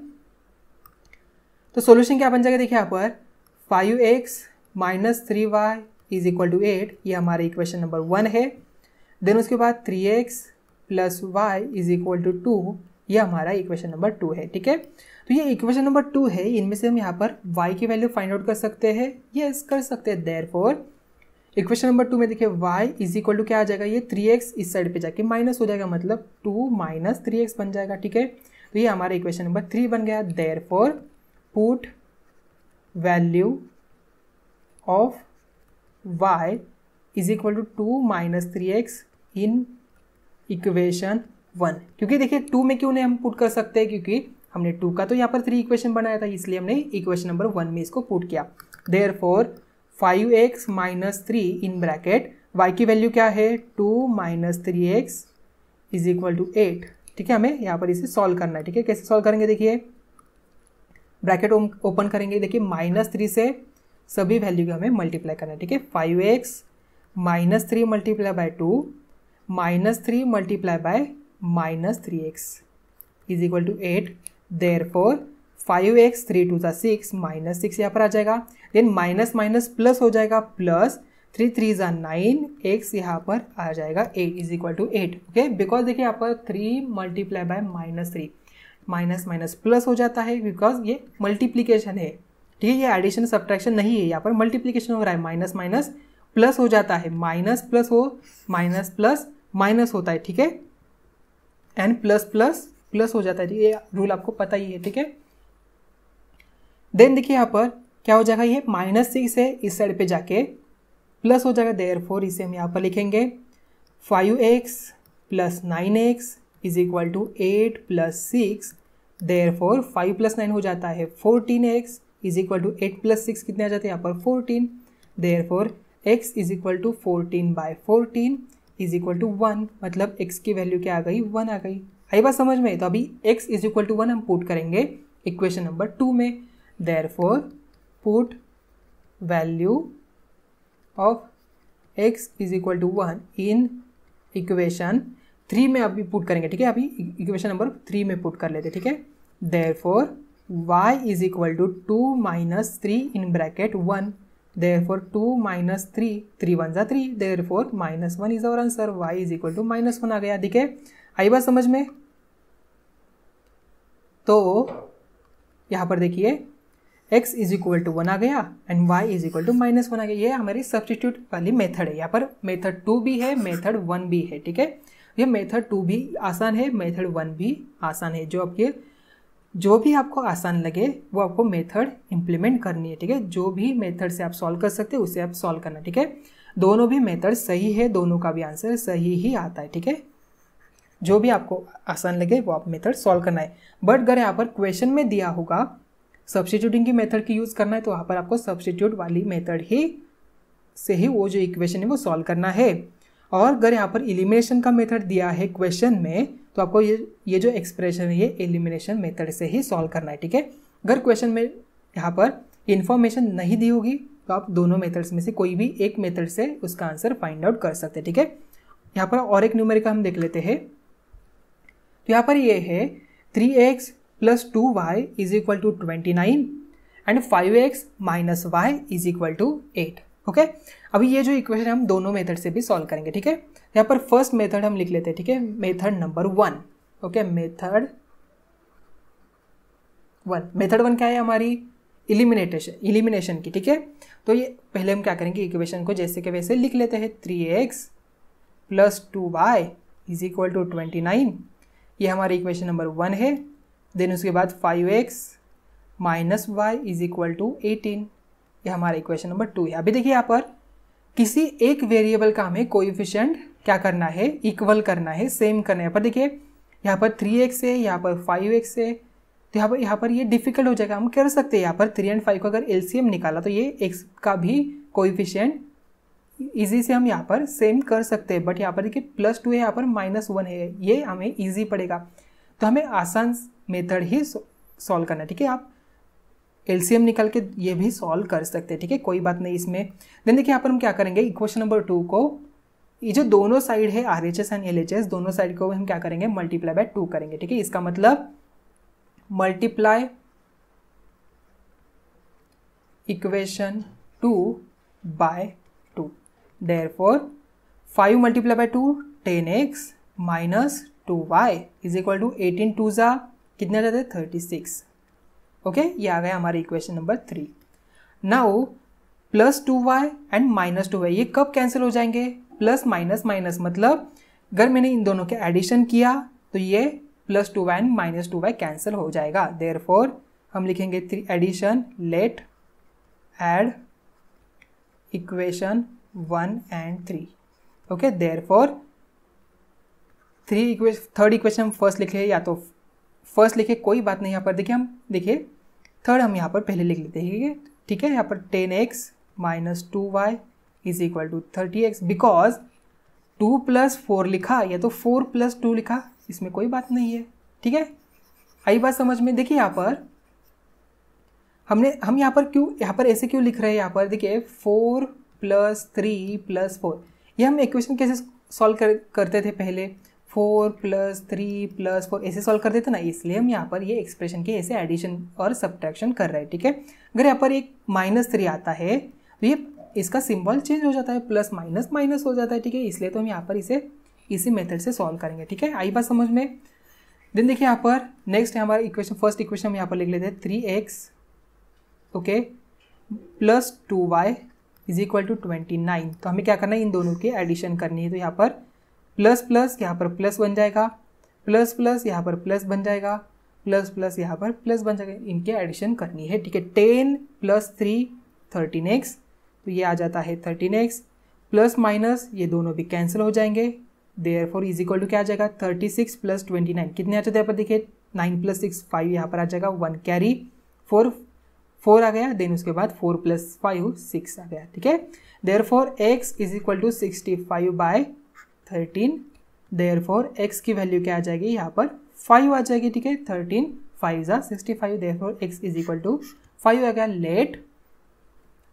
तो सोल्यूशन क्या बन जाएगा देखिए यहाँ पर five x minus three y is equal to eight ये हमारे इक्वेशन नंबर वन है देन उसके बाद three x plus y is equal to two ये हमारा इक्वेशन नंबर टू है ठीक है तो ये इक्वेशन नंबर टू है इनमें से हम यहाँ पर वाई की वैल्यू फाइंड आउट कर सकते हैं yes, कर सकते हैं therefore equation number two में देखिए वाई इज इक्वल टू क्या आ जाएगा ये थ्री एक्स इस साइड पे जाके माइनस हो जाएगा मतलब टू माइनस थ्री एक्स बन जाएगा ठीक है तो ये हमारा इक्वेशन नंबर थ्री बन गया therefore put value of y is equal to two minus three x in equation one क्योंकि देखिए टू में क्यों नहीं हम पुट कर सकते हैं क्योंकि हमने टू का तो यहाँ पर थ्री इक्वेशन बनाया था इसलिए हमने इक्वेशन नंबर वन में इसको पुट किया therefore five x minus three in bracket y की वैल्यू क्या है two minus three x is equal to eight ठीक है हमें यहाँ पर इसे सॉल्व करना है ठीक है कैसे सॉल्व करेंगे देखिए ब्रैकेट ओपन करेंगे देखिए माइनस थ्री से सभी वैल्यू का हमें मल्टीप्लाई करना है ठीक है five x minus three multiply by two minus three multiply by minus three x is equal to eight therefore five x three two सा सिक्स माइनस सिक्स यहाँ पर आ जाएगा देन माइनस माइनस प्लस हो जाएगा प्लस थ्री थ्री ज़ा नाइन एक्स यहाँ पर आ जाएगा eight is equal to eight okay because देखिए यहाँ पर three multiply by minus three minus minus plus हो जाता है बिकॉज ये मल्टीप्लीकेशन है ठीक है ये एडिशन सब्ट्रैक्शन नहीं है यहाँ पर मल्टीप्लीकेशन हो रहा है माइनस माइनस प्लस हो जाता है माइनस प्लस हो माइनस प्लस माइनस होता है ठीक है एंड प्लस प्लस प्लस हो जाता है ये रूल आपको पता ही है ठीक है देन देखिए यहाँ पर क्या हो जाएगा ये माइनस सिक्स है इस साइड पे जाके प्लस हो जाएगा देयर फोर इसे हम यहाँ पर लिखेंगे five x plus nine x is equal to eight plus six therefore five plus nine हो जाता है fourteen x is equal to eight plus six कितने आ जाते हैं यहाँ पर fourteen therefore x is equal to fourteen by fourteen is equal to one मतलब एक्स की वैल्यू क्या आ गई वन आ गई आई बात समझ में तो अभी x is equal to one हम पुट करेंगे इक्वेशन नंबर टू में therefore put value of x is equal to one in equation three में अभी पुट करेंगे ठीक है अभी इक्वेशन नंबर थ्री में पुट कर लेते ठीक है therefore y is equal to two minus three in bracket one therefore two minus three three one ज़ा three therefore minus one is our answer y is equal to minus one आ गया ठीक है आई बात समझ में तो यहाँ पर देखिए x is equal to one आ गया and y is equal to minus one आ गया ये हमारी सब्सटीट्यूट वाली मेथड है यहाँ पर मेथड टू भी है मेथड वन भी है ठीक है ये मेथड टू भी आसान है मेथड वन भी आसान है जो आपके जो भी आपको आसान लगे वो आपको मेथड इम्प्लीमेंट करनी है ठीक है जो भी मेथड से आप सॉल्व कर सकते हैं उसे आप सॉल्व करना ठीक है दोनों भी मेथड सही है दोनों का भी आंसर सही ही आता है ठीक है जो भी आपको आसान लगे वो आप मेथड सॉल्व करना है बट अगर यहाँ पर क्वेश्चन में दिया होगा सब्सटीट्यूटिंग की मेथड की यूज़ करना है तो यहाँ पर आपको सब्सटीट्यूट वाली मेथड ही से ही वो जो इक्वेशन है वो सॉल्व करना है और अगर यहाँ पर एलिमिनेशन का मेथड दिया है क्वेश्चन में तो आपको ये ये जो एक्सप्रेशन है ये एलिमिनेशन मेथड से ही सॉल्व करना है ठीक है अगर क्वेश्चन में यहाँ पर इन्फॉर्मेशन नहीं दी होगी तो आप दोनों मेथड्स में से कोई भी एक मेथड से उसका आंसर फाइंड आउट कर सकते हैं ठीक है यहाँ पर और एक न्यूमेरिका हम देख लेते हैं तो यहाँ पर ये है three x plus two y is equal to twenty nine and five x minus y is equal to eight okay अभी ये जो इक्वेशन हम दोनों मेथड से भी सॉल्व करेंगे ठीक है यहाँ पर फर्स्ट मेथड हम लिख लेते हैं ठीक है method number one okay method one method one क्या है हमारी इलिमिनेटेशन इलिमिनेशन की ठीक है तो ये पहले हम क्या करेंगे इक्वेशन को जैसे के वैसे लिख लेते हैं three x plus two y is equal to twenty nine ये हमारी इक्वेशन नंबर वन है देन उसके बाद five x minus y is equal to eighteen ये हमारा इक्वेशन नंबर टू है अभी देखिए यहाँ पर किसी एक वेरिएबल का हमें कोइफिशियंट क्या करना है इक्वल करना है सेम करना है पर देखिए यहाँ पर थ्री एक्स है यहाँ पर फाइव एक्स है तो यहाँ पर यहाँ पर ये डिफिकल्ट हो जाएगा हम कर सकते हैं यहाँ पर थ्री एंड फाइव को अगर एलसीएम निकाला तो ये एक्स का भी कोइफिशियंट इजी से हम यहाँ पर सेम कर सकते हैं बट यहाँ पर देखिए प्लस टू है यहाँ पर माइनस वन है ये हमें इजी पड़ेगा तो हमें आसान मेथड ही सॉल्व करना है ठीक है आप एलसीएम निकाल के ये भी सॉल्व कर सकते हैं ठीक है कोई बात नहीं इसमें देन देखिए यहाँ पर हम क्या करेंगे इक्वेशन नंबर टू को ये जो दोनों साइड है R H S and L H S दोनों साइड को हम क्या करेंगे मल्टीप्लाई बाय टू करेंगे ठीक है इसका मतलब multiply equation two by four five multiply multiplied two ten x minus two y is equal to eighteen two ज़ा कितने जाते हैं थर्टी सिक्स ओके ये आ गया हमारे equation number three now plus two y and minus two y ये कब कैंसिल हो जाएंगे प्लस माइनस माइनस मतलब अगर मैंने इन दोनों के एडिशन किया तो ये plus two y and minus two y cancel हो जाएगा देर फोर हम लिखेंगे three addition let add equation one and three okay therefore three equation third equation हम फर्स्ट लिखे या तो फर्स्ट लिखे कोई बात नहीं यहाँ पर देखिए हम देखिए थर्ड हम यहाँ पर पहले लिख लेते हैं ठीक है यहाँ पर ten x minus two y is equal to thirty x because two plus four लिखा या तो फोर प्लस टू लिखा इसमें कोई बात नहीं है ठीक है आई बात समझ में देखिए यहाँ पर हमने हम यहाँ पर क्यों यहाँ पर ऐसे क्यों लिख रहे हैं यहाँ पर देखिए four plus three plus four ये हम इक्वेशन कैसे सॉल्व कर करते थे पहले four plus three plus four ऐसे सॉल्व करते थे ना इसलिए हम यहाँ पर ये एक्सप्रेशन के ऐसे एडिशन और सब्ट्रैक्शन कर रहे हैं ठीक है अगर यहाँ पर एक माइनस थ्री आता है तो ये इसका सिंबल चेंज हो जाता है प्लस माइनस माइनस हो जाता है ठीक है इसलिए तो हम यहाँ पर इसे इसी मेथड से सॉल्व करेंगे ठीक है आई बात समझ में देन देखिए यहाँ पर नेक्स्ट हमारा इक्वेशन फर्स्ट इक्वेशन हम यहाँ पर लिख लेते हैं three x okay plus two y is equal to twenty nine तो हमें क्या करना है इन दोनों की एडिशन करनी है तो यहाँ पर प्लस प्लस यहाँ पर प्लस बन जाएगा प्लस प्लस यहाँ पर प्लस बन जाएगा प्लस प्लस यहाँ पर प्लस बन जाएगा इनके एडिशन करनी है ठीक है ten plus three thirteen x तो ये आ जाता है थर्टीन एक्स प्लस माइनस ये दोनों भी कैंसिल हो जाएंगे therefore is equal to क्या आ जाएगा thirty six plus twenty nine कितने आ जाते हैं यहाँ पर देखिए नाइन प्लस सिक्स फाइव यहाँ पर आ जाएगा वन कैरी फोर फोर आ गया देन उसके बाद फोर प्लस फाइव सिक्स आ गया ठीक है therefore x is equal to sixty five by thirteen therefore x की वैल्यू क्या आ जाएगी यहाँ पर फाइव आ जाएगी ठीक है थर्टीन फाइव ज़ा sixty five therefore x is equal to five आ गया लेट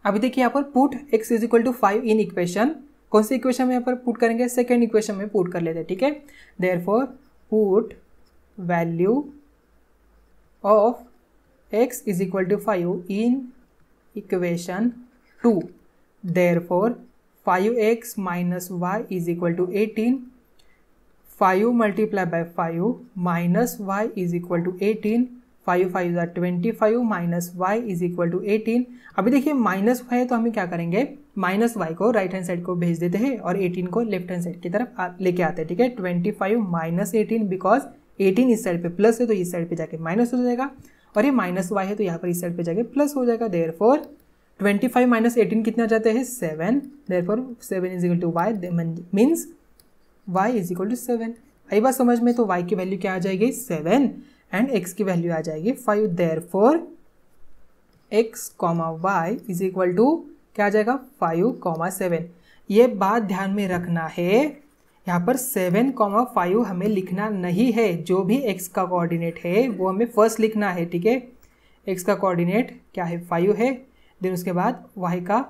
अभी देखिए यहाँ पर put x is equal to five in equation कौन से इक्वेशन में यहाँ पर पुट करेंगे सेकेंड इक्वेशन में पुट कर लेते हैं ठीक है therefore put value of x is equal to 5 in equation 2. Therefore, 5x minus y is equal to 18. 5 multiplied by 5 minus y is equal to 18. 5 five ज़ार twenty five minus y is equal to eighteen अभी देखिए माइनस वाई है तो हम क्या करेंगे माइनस वाई को राइट हैंड साइड को भेज देते हैं और एटीन को लेफ्ट हैंड साइड की तरफ लेके आते हैं ठीक है twenty five minus eighteen because eighteen इस साइड पे प्लस है तो इस साइड पे जाके माइनस हो जाएगा और ये माइनस वाई है तो यहाँ पर इस साइड पे जाके प्लस हो जाएगा therefore twenty five minus eighteen कितना जाते हैं seven therefore seven is equal to y means y is equal to seven आई बात समझ में तो वाई की वैल्यू क्या आ जाएगी सेवन एंड एक्स की वैल्यू आ जाएगी five therefore x comma y is equal to क्या आ जाएगा फाइव कॉमा सेवन ये बात ध्यान में रखना है यहाँ पर सेवन कॉमा फाइव हमें लिखना नहीं है जो भी एक्स का कोऑर्डिनेट है वो हमें फर्स्ट लिखना है ठीक है एक्स का कोऑर्डिनेट क्या है फाइव है देन उसके बाद वाई का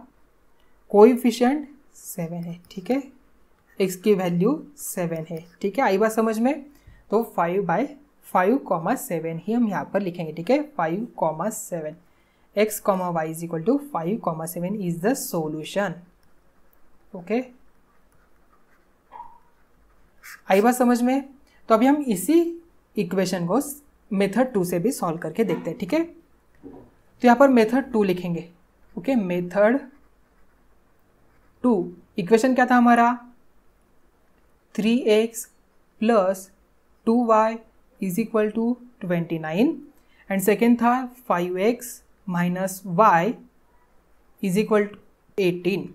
कोइफिशेंट सेवन है ठीक है एक्स की वैल्यू सेवन है ठीक है आई बात समझ में तो five by five comma seven ही हम यहाँ पर लिखेंगे ठीक है five comma seven x comma y is equal to five comma seven is the solution okay आई बात समझ में तो अभी हम इसी इक्वेशन को मेथड टू से भी सॉल्व करके देखते हैं ठीक है तो यहाँ पर मेथड टू लिखेंगे ओके मेथड टू इक्वेशन क्या था हमारा three x plus two y is equal to twenty nine and second था five x minus y is equal to eighteen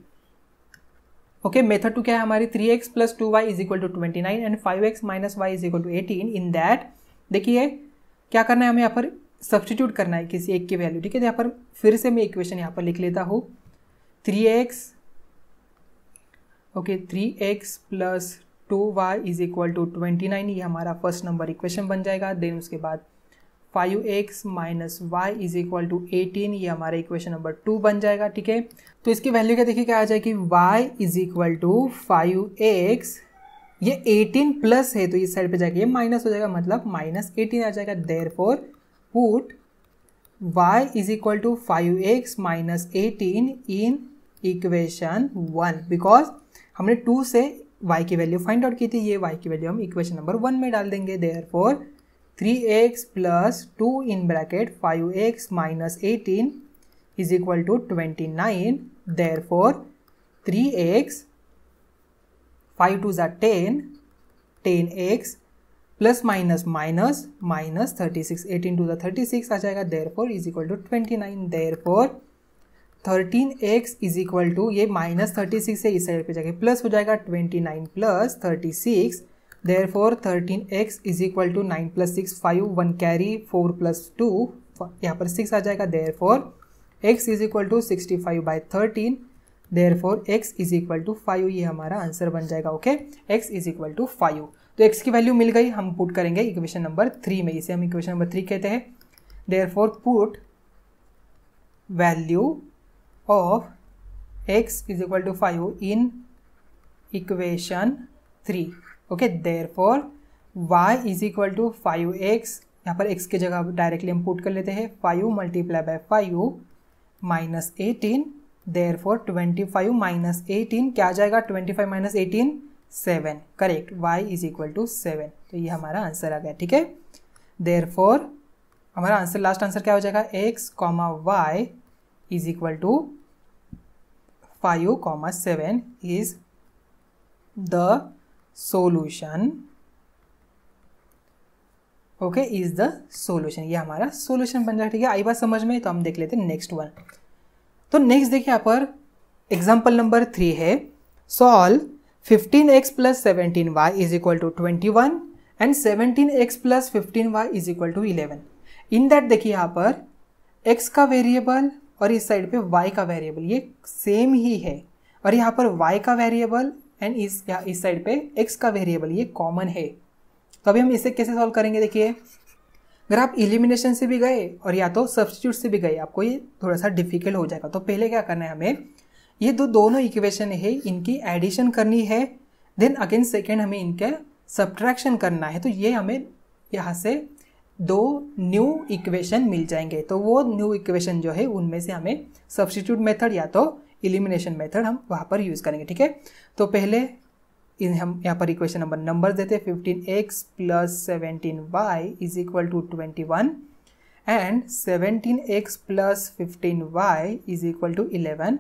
okay method two क्या है हमारी three x plus two y is equal to twenty nine and five x minus y is equal to eighteen in that देखिए क्या करना है हमें यहाँ पर सब्सटीट्यूट करना है किसी एक की वैल्यू ठीक है तो यहाँ पर फिर से मैं इक्वेशन यहाँ पर लिख लेता हूँ three x okay three x plus two y is equal to twenty nine ये हमारा फर्स्ट नंबर इक्वेशन बन जाएगा देन उसके बाद five x minus y is equal to eighteen ये हमारा इक्वेशन नंबर टू बन जाएगा ठीक है तो इसकी वैल्यू क्या देखिए क्या आ जाएगी y is equal to five x ये एटीन प्लस है तो इस साइड पे जाके ये माइनस हो जाएगा मतलब माइनस एटीन आ जाएगा therefore put y is equal to five x minus eighteen in equation one because हमने टू से y की वैल्यू फाइंड आउट की थी ये y की वैल्यू हम इक्वेशन नंबर वन में डाल देंगे therefore three x plus two in bracket five x minus eighteen is equal to twenty nine therefore three x five two जै ten ten x plus minus minus minus thirty six eighteen two the thirty six आ जाएगा therefore is equal to twenty nine therefore thirteen x is equal to ये माइनस थर्टी सिक्स है इस साइड पे जाके प्लस हो जाएगा twenty nine plus thirty six therefore thirteen x is equal to nine plus six five one carry four plus two यहाँ पर सिक्स आ जाएगा therefore x is equal to sixty five by thirteen therefore x is equal to five ये हमारा आंसर बन जाएगा okay x is equal to five तो एक्स की वैल्यू मिल गई हम पुट करेंगे इक्वेशन नंबर थ्री में इसे हम इक्वेशन नंबर थ्री कहते हैं therefore put value of x is equal to five in equation three okay therefore y is equal to five x यहाँ पर एक्स की जगह डायरेक्टली हम पुट कर लेते हैं five multiply by five minus eighteen therefore twenty five minus eighteen क्या आ जाएगा twenty five minus eighteen seven correct y is equal to seven तो ये हमारा आंसर आ गया ठीक है देर फोर हमारा आंसर लास्ट आंसर क्या हो जाएगा x comma y is equal to five comma seven is the solution okay is the solution ये हमारा सोल्यूशन बन जाएगा ठीक है आई बात समझ में तो हम देख लेते हैं नेक्स्ट वन तो नेक्स्ट देखिए यहाँ पर एग्जाम्पल नंबर थ्री है solve fifteen x plus seventeen y is equal to twenty one and seventeen x plus fifteen y is equal to eleven in that देखिए यहाँ पर एक्स का वेरिएबल और इस साइड पे वाई का वेरिएबल ये सेम ही है और यहाँ पर वाई का वेरिएबल एंड इस या इस साइड पे एक्स का वेरिएबल ये कॉमन है तो अभी हम इसे कैसे सॉल्व करेंगे देखिए अगर आप इलिमिनेशन से भी गए और या तो सब्सटीट्यूट से भी गए आपको ये थोड़ा सा डिफिकल्ट हो जाएगा तो पहले क्या करना है हमें ये दो दोनों इक्वेशन है इनकी एडिशन करनी है देन अगेन सेकेंड हमें इनका सब्ट्रैक्शन करना है तो ये हमें यहाँ से दो न्यू इक्वेशन मिल जाएंगे तो वो न्यू इक्वेशन जो है उनमें से हमें सब्सटीट्यूट मेथड या तो इलिमिनेशन मेथड हम वहाँ पर यूज़ करेंगे ठीक है तो पहले इन हम यहाँ पर इक्वेशन नंबर नंबर देते हैं fifteen x plus seventeen y is equal to twenty one and seventeen x plus fifteen y is equal to eleven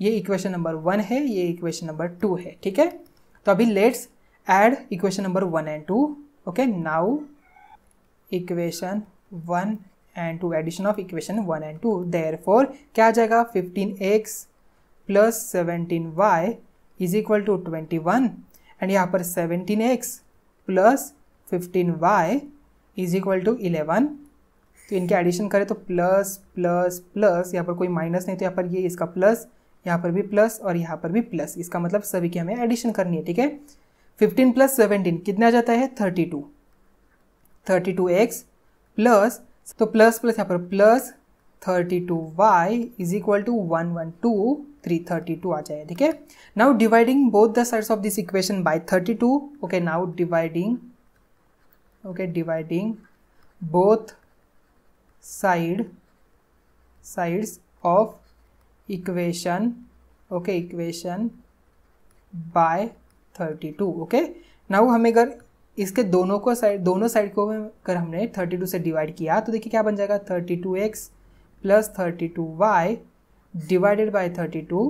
ये इक्वेशन नंबर वन है ये इक्वेशन नंबर टू है ठीक है तो अभी let's add equation number one and two okay now equation one and two addition of equation one and two therefore क्या आ जाएगा fifteen x plus seventeen y is equal to twenty one and यहाँ पर seventeen x plus fifteen y is equal to eleven तो इनके एडिशन करें तो प्लस प्लस प्लस यहाँ पर कोई माइनस नहीं तो यहाँ पर ये इसका प्लस यहाँ पर भी प्लस और यहाँ पर भी प्लस इसका मतलब सभी की हमें एडिशन करनी है ठीक है फिफ्टीन प्लस सेवनटीन कितना आ जाता है thirty two thirty two x plus तो प्लस प्लस यहाँ पर plus thirty two y is equal to one one two three thirty two आ जाए ठीक है now dividing both the sides of this equation by thirty two okay now dividing okay dividing both side sides of equation okay equation by thirty two okay now हमें अगर इसके दोनों को साइड दोनों साइड को अगर हमने थर्टी टू से डिवाइड किया तो देखिए क्या बन जाएगा thirty two x plus thirty two y divided by thirty two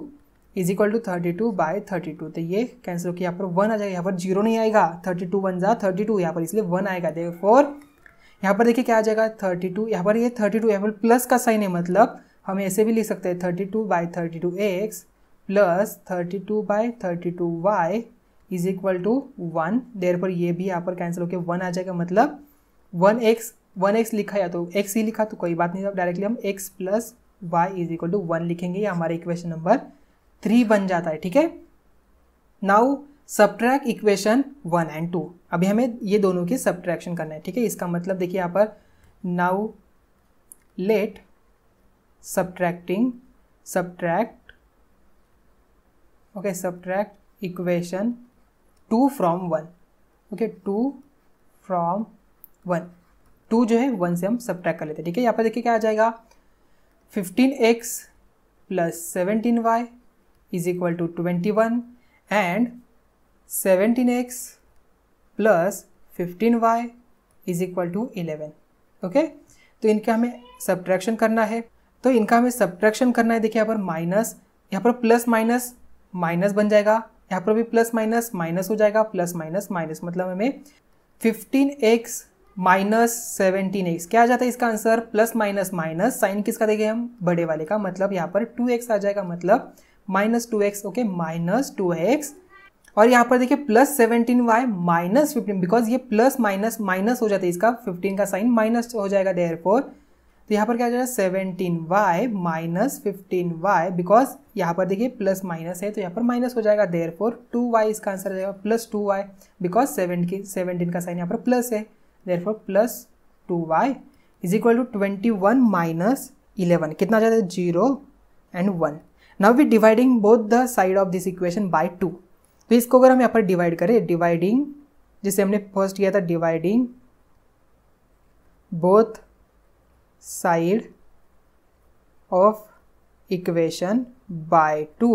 is equal to thirty two by thirty two तो ये कैंसिल होकर यहाँ पर वन आ जाएगा यहाँ पर जीरो नहीं आएगा थर्टी टू वन जा थर्टी टू यहाँ पर इसलिए वन आएगा देखो फोर यहाँ पर देखिए क्या आ जाएगा थर्टी टू यहाँ पर ये थर्टी टू यहाँ पर प्लस का साइन है मतलब हम ऐसे भी लिख सकते हैं thirty two by thirty two x plus thirty two by thirty two y is equal to one देर पर ये भी यहाँ पर कैंसिल होकर वन आ जाएगा मतलब वन एक्स वन एक्स लिखा या तो एक्स ही लिखा तो कोई बात नहीं डायरेक्टली हम x plus y is equal to one लिखेंगे ये हमारा इक्वेशन नंबर थ्री बन जाता है ठीक है now subtract equation one and two अभी हमें ये दोनों की सब्ट्रैक्शन करना है ठीक है इसका मतलब देखिए यहाँ पर now let subtracting subtract okay subtract equation two from one okay two from one two जो है वन से हम सब्ट्रैक्ट कर लेते हैं ठीक है यहाँ पर देखिए क्या आ जाएगा fifteen x plus seventeen y is equal to twenty one and seventeen x plus fifteen y is equal to eleven okay तो इनका हमें सब्ट्रैक्शन करना है तो इनका हमें सब्ट्रैक्शन करना है देखिए यहाँ पर माइनस यहाँ पर प्लस माइनस माइनस बन जाएगा यहाँ पर भी प्लस माइनस माइनस हो जाएगा प्लस माइनस माइनस मतलब हमें fifteen x minus seventeen x क्या आ जाता है इसका answer plus minus minus sign किसका देखें हम बड़े वाले का मतलब यहाँ पर टू एक्स आ जाएगा मतलब minus two x okay minus two x और यहाँ पर देखिए plus seventeen y minus fifteen because ये प्लस माइनस माइनस हो जाता है इसका फिफ्टीन का साइन माइनस हो जाएगा देयर फोर तो यहाँ पर क्या हो जाएगा seventeen y minus fifteen y because यहाँ पर देखिए प्लस माइनस है तो यहाँ पर माइनस हो जाएगा देयर फोर टू वाई इसका आंसर आ जाएगा plus two y because seven seventeen का साइन यहाँ पर प्लस है therefore plus two y is equal to twenty one minus eleven कितना ज़्यादा है zero and one now we dividing both the side of this equation by two तो इसको अगर हम यहाँ पर डिवाइड करें डिवाइडिंग जिसे हमने फर्स्ट किया था dividing both side of equation by two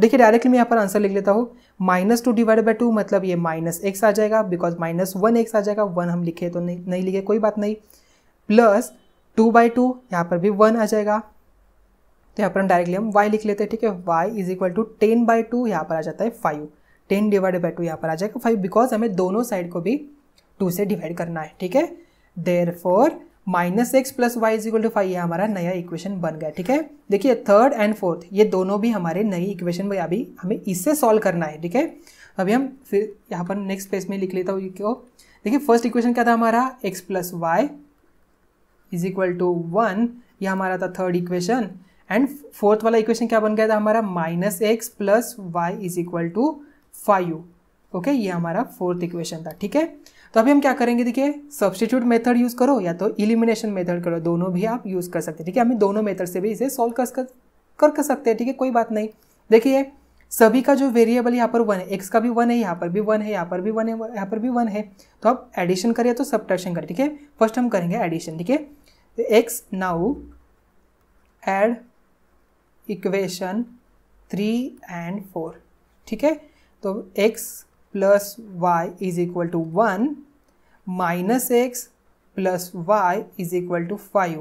देखिए डायरेक्टली मैं यहाँ पर आंसर लिख लेता हूँ minus two divide by two मतलब ये माइनस एक्स आ जाएगा बिकॉज माइनस वन एक्स आ जाएगा वन हम लिखे तो नहीं नहीं लिखे कोई बात नहीं प्लस टू बाई टू यहाँ पर भी वन आ जाएगा तो यहाँ पर हम डायरेक्टली हम वाई लिख लेते हैं ठीक है y is equal to ten by two यहाँ पर आ जाता है five ten divide by two यहाँ पर आ जाएगा फाइव बिकॉज हमें दोनों साइड को भी टू से डिवाइड करना है ठीक है therefore minus x plus y is equal to five ये हमारा नया इक्वेशन बन गया ठीक है देखिए थर्ड एंड फोर्थ ये दोनों भी हमारे नई इक्वेशन में अभी हमें इससे सॉल्व करना है ठीक है अभी हम फिर यहाँ पर नेक्स्ट पेज में लिख लेता हूँ क्यों देखिए फर्स्ट इक्वेशन क्या था हमारा x plus y is equal to one ये हमारा था थर्ड इक्वेशन एंड फोर्थ वाला इक्वेशन क्या बन गया था हमारा minus x plus y is equal to five okay ये हमारा फोर्थ इक्वेशन था ठीक है तो अभी हम क्या करेंगे देखिए सब्सटीट्यूट मेथड यूज़ करो या तो इलिमिनेशन मेथड करो दोनों भी आप यूज़ कर सकते हैं ठीक है हम दोनों मेथड से भी इसे सॉल्व कर कर कर सकते हैं ठीक है कोई बात नहीं देखिए सभी का जो वेरिएबल यहाँ पर वन है एक्स का भी वन है यहाँ पर भी वन है यहाँ पर भी वन है यहाँ पर भी वन है तो आप एडिशन करिए तो सब्ट्रैक्शन करें ठीक है फर्स्ट हम करेंगे एडिशन ठीक है x now add equation three and four ठीक है तो x plus y is equal to one minus x plus y is equal to five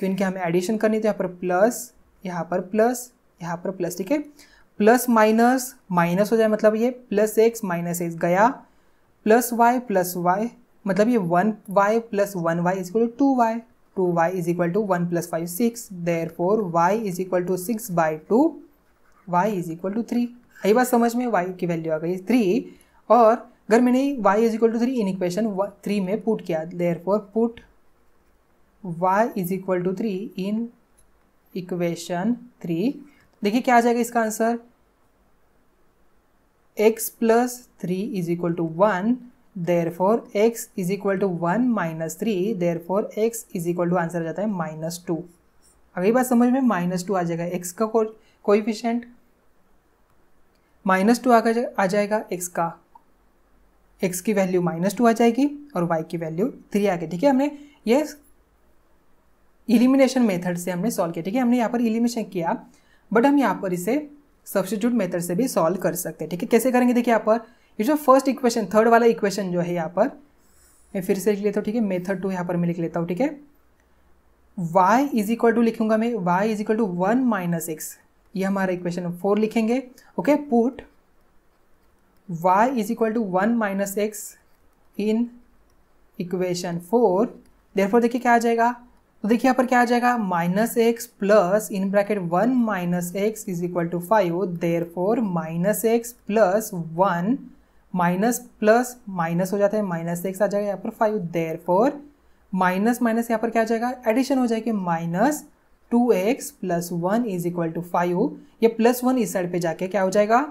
तो इनके हमें एडिशन करनी तो यहाँ पर प्लस यहाँ पर प्लस यहाँ पर प्लस ठीक है प्लस माइनस माइनस हो जाए मतलब ये प्लस एक्स माइनस एक्स गया प्लस वाई प्लस वाई मतलब ये one y plus one y is equal to two y two y is equal to one plus five six therefore y is equal to six by two y is equal to three यही बात समझ में वाई की वैल्यू आ गई थ्री और अगर मैंने y is equal to three in equation three में पुट किया therefore put y is equal to three in equation three देखिए क्या आ जाएगा इसका answer x plus three is equal to one therefore x is equal to one minus three therefore x is equal to answer आ जाता है माइनस टू अगली बात समझ में माइनस टू आ जाएगा एक्स का कोइफिशियंट माइनस टू आ जाएगा एक्स का एक्स की वैल्यू माइनस टू आ जाएगी और वाई की वैल्यू थ्री आ गई ठीक है हमने ये इलिमिनेशन मेथड से हमने सॉल्व किया ठीक है हमने यहाँ पर इलिमिनेशन किया बट हम यहाँ पर इसे सब्सिट्यूट मेथड से भी सॉल्व कर सकते हैं ठीक है कैसे करेंगे देखिए यहाँ पर ये जो फर्स्ट इक्वेशन थर्ड वाला इक्वेशन जो है यहाँ पर मैं फिर से लिख लेता हूँ ठीक है मेथड टू यहाँ पर मैं लिख लेता हूँ ठीक है y इज इक्वल टू लिखूंगा मैं y is equal to one minus x ये हमारा इक्वेशन फोर लिखेंगे okay put y is equal to one minus x in equation four therefore देखिए क्या आ जाएगा तो देखिए यहाँ पर क्या आ जाएगा minus x plus in bracket one minus x is equal to five therefore minus x plus one minus plus minus हो जाता है माइनस एक्स आ जाएगा यहाँ पर five therefore minus minus यहाँ पर क्या आ जाएगा एडिशन हो जाएगी minus two x plus one is equal to five ये प्लस वन इस साइड पे जाके क्या हो जाएगा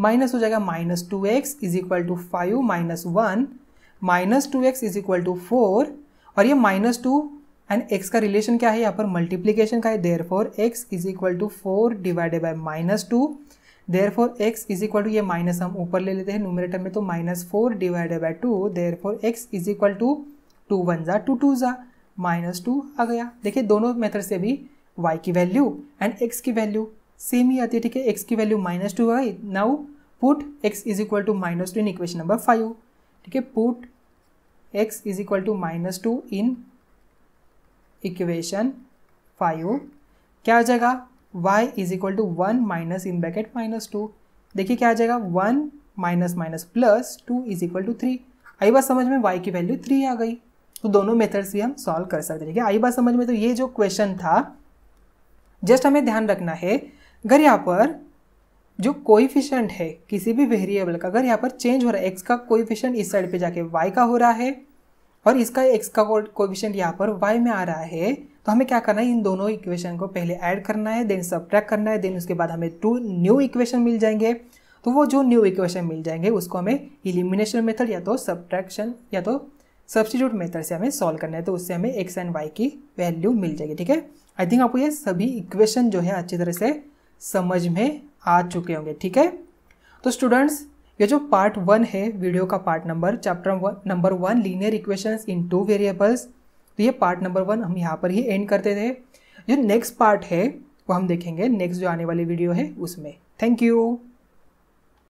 माइनस हो जाएगा minus two x is equal to five minus one minus two x is equal to four और ये माइनस टू एंड एक्स का रिलेशन क्या है यहाँ पर मल्टीप्लीकेशन का है therefore x is equal to four divided by minus two therefore x is equal to ये माइनस हम ऊपर ले लेते हैं न्यूमिनेटर में तो minus four divided by two therefore x is equal to two one ज़ा टू टू ज़ा माइनस टू आ गया देखिए दोनों मेथड से भी y की वैल्यू एंड x की वैल्यू सेम ही आती है ठीक है एक्स की वैल्यू माइनस टू है now put x is equal to minus two in equation number five ठीक है put x is equal to minus two in equation five क्या आ जाएगा y is equal to one minus in bracket minus two देखिए क्या आ जाएगा one minus minus plus two is equal to three आई बात समझ में वाई की वैल्यू थ्री आ गई तो दोनों मेथड्स भी हम सॉल्व कर सकते हैं ठीक है आई बात समझ में तो ये जो क्वेश्चन था जस्ट हमें ध्यान रखना है अगर यहाँ पर जो कोइफिशेंट है किसी भी वेरिएबल का अगर यहाँ पर चेंज हो रहा है एक्स का कोइफिशेंट इस साइड पे जाके वाई का हो रहा है और इसका एक्स का कोइफिशेंट यहाँ पर वाई में आ रहा है तो हमें क्या करना है इन दोनों इक्वेशन को पहले ऐड करना है देन सब करना है देन उसके बाद हमें टू न्यू इक्वेशन मिल जाएंगे तो वो जो न्यू इक्वेशन मिल जाएंगे उसको हमें इलिमिनेशन मेथड या तो सब्ट्रैक्शन या तो सब्सटीट्यूट मेथड से हमें सॉल्व करना है तो उससे हमें एक्स एंड वाई की वैल्यू मिल जाएगी ठीक है आई थिंक आपको ये सभी इक्वेशन जो है अच्छी तरह से समझ में आ चुके होंगे ठीक है तो स्टूडेंट्स ये जो पार्ट वन है वीडियो का part number chapter one number one linear equations in two variables तो ये पार्ट नंबर वन हम यहाँ पर ही एंड करते थे जो नेक्स्ट पार्ट है वो हम देखेंगे नेक्स्ट जो आने वाली वीडियो है उसमें थैंक यू